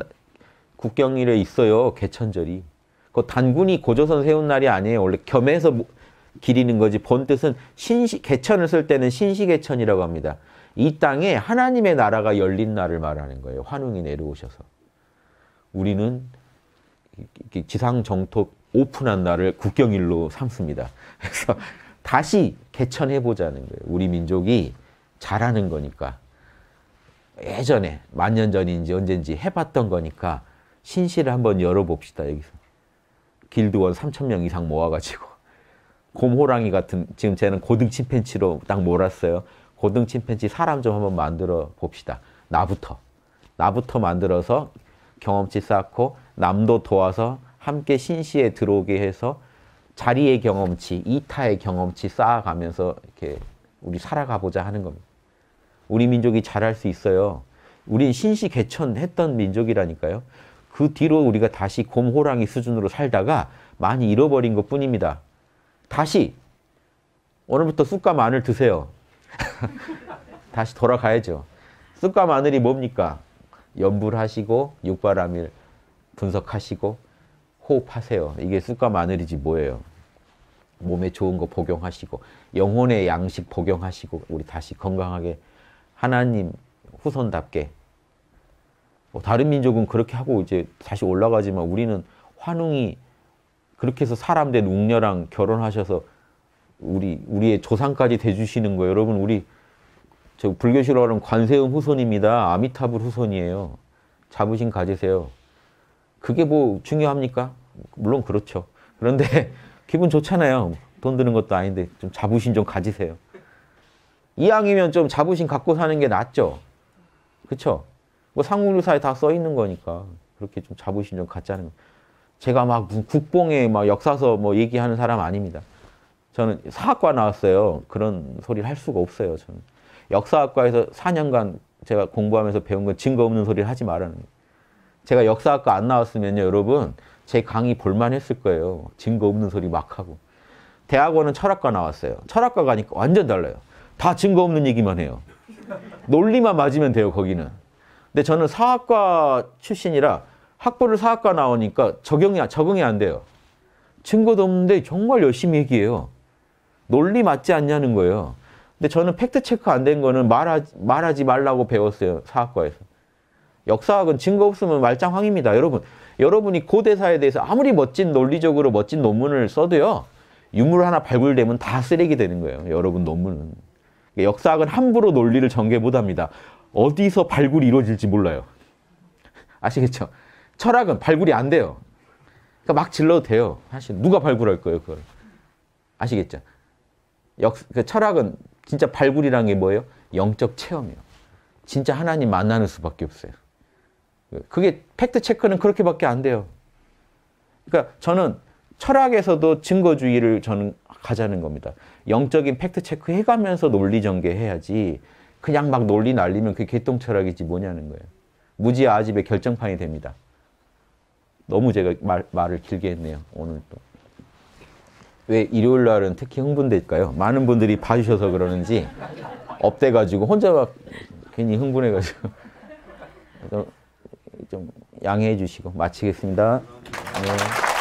국경일에 있어요 개천절이. 그 단군이 고조선 세운 날이 아니에요. 원래 겸해서 기리는 거지 본 뜻은 신시 개천을 쓸 때는 신시개천이라고 합니다. 이 땅에 하나님의 나라가 열린 날을 말하는 거예요. 환웅이 내려오셔서. 우리는 지상 정토 오픈한 날을 국경일로 삼습니다. 그래서 다시 개천해보자는 거예요. 우리 민족이 잘하는 거니까. 예전에 만 년 전인지 언젠지 해봤던 거니까 신시를 한번 열어봅시다 여기서. 길드원 3천 명 이상 모아가지고 곰호랑이 같은 지금 쟤는 고등 침팬치로 딱 몰았어요. 고등 침팬치 사람 좀 한번 만들어 봅시다. 나부터. 나부터 만들어서 경험치 쌓고 남도 도와서 함께 신시에 들어오게 해서 자리의 경험치, 이타의 경험치 쌓아가면서 이렇게 우리 살아가보자 하는 겁니다. 우리 민족이 잘할 수 있어요. 우린 신시 개천했던 민족이라니까요. 그 뒤로 우리가 다시 곰호랑이 수준으로 살다가 많이 잃어버린 것 뿐입니다. 다시 오늘부터 쑥과 마늘 드세요. 다시 돌아가야죠. 쑥과 마늘이 뭡니까? 염불하시고 육바람일 분석하시고 호흡하세요. 이게 쑥과 마늘이지 뭐예요. 몸에 좋은 거 복용하시고 영혼의 양식 복용하시고 우리 다시 건강하게 하나님 후손답게 뭐 다른 민족은 그렇게 하고 이제 다시 올라가지만 우리는 환웅이 그렇게 해서 사람 된 웅녀랑 결혼하셔서 우리 우리의 조상까지 돼 주시는 거예요. 여러분 우리 저 불교시로 하 관세음 후손입니다. 아미타불 후손이에요. 자부심 가지세요. 그게 뭐 중요합니까? 물론 그렇죠. 그런데 기분 좋잖아요. 돈 드는 것도 아닌데 좀 자부심 좀 가지세요. 이왕이면 좀 자부심 갖고 사는 게 낫죠. 그렇죠? 뭐 상물사에 다 써 있는 거니까 그렇게 좀 자부심 좀 갖자는 거. 제가 막 국뽕에 막 역사서 뭐 얘기하는 사람 아닙니다. 저는 사학과 나왔어요. 그런 소리를 할 수가 없어요. 저는 역사학과에서 4년간 제가 공부하면서 배운 건 증거 없는 소리를 하지 말라는 거예요. 제가 역사학과 안 나왔으면요, 여러분 제 강의 볼만했을 거예요. 증거 없는 소리 막 하고 대학원은 철학과 나왔어요. 철학과 가니까 완전 달라요. 다 증거 없는 얘기만 해요. 논리만 맞으면 돼요, 거기는. 근데 저는 사학과 출신이라 학부를 사학과 나오니까 적용이, 적응이 안 돼요. 증거도 없는데 정말 열심히 얘기해요. 논리 맞지 않냐는 거예요. 근데 저는 팩트체크 안 된 거는 말하지, 말하지 말라고 배웠어요. 사학과에서. 역사학은 증거 없으면 말짱황입니다. 여러분, 여러분이 고대사에 대해서 아무리 멋진 논리적으로 멋진 논문을 써도요. 유물 하나 발굴되면 다 쓰레기 되는 거예요. 여러분 논문은. 역사학은 함부로 논리를 전개 못합니다. 어디서 발굴이 이루어질지 몰라요. 아시겠죠? 철학은 발굴이 안 돼요. 그러니까 막 질러도 돼요. 사실 누가 발굴할 거예요, 그걸. 아시겠죠? 역, 그 철학은 진짜 발굴이란 게 뭐예요? 영적 체험이요. 진짜 하나님 만나는 수밖에 없어요. 그게 팩트 체크는 그렇게밖에 안 돼요. 그러니까 저는 철학에서도 증거주의를 저는 가자는 겁니다. 영적인 팩트 체크 해가면서 논리 전개해야지 그냥 막 논리 날리면 그게 개똥 철학이지 뭐냐는 거예요. 무지 아집의 결정판이 됩니다. 너무 제가 말, 말을 길게 했네요. 오늘 또. 왜 일요일 날은 특히 흥분될까요? 많은 분들이 봐주셔서 그러는지 업돼가지고 혼자 막 괜히 흥분해가지고 좀 양해해 주시고 마치겠습니다. 네.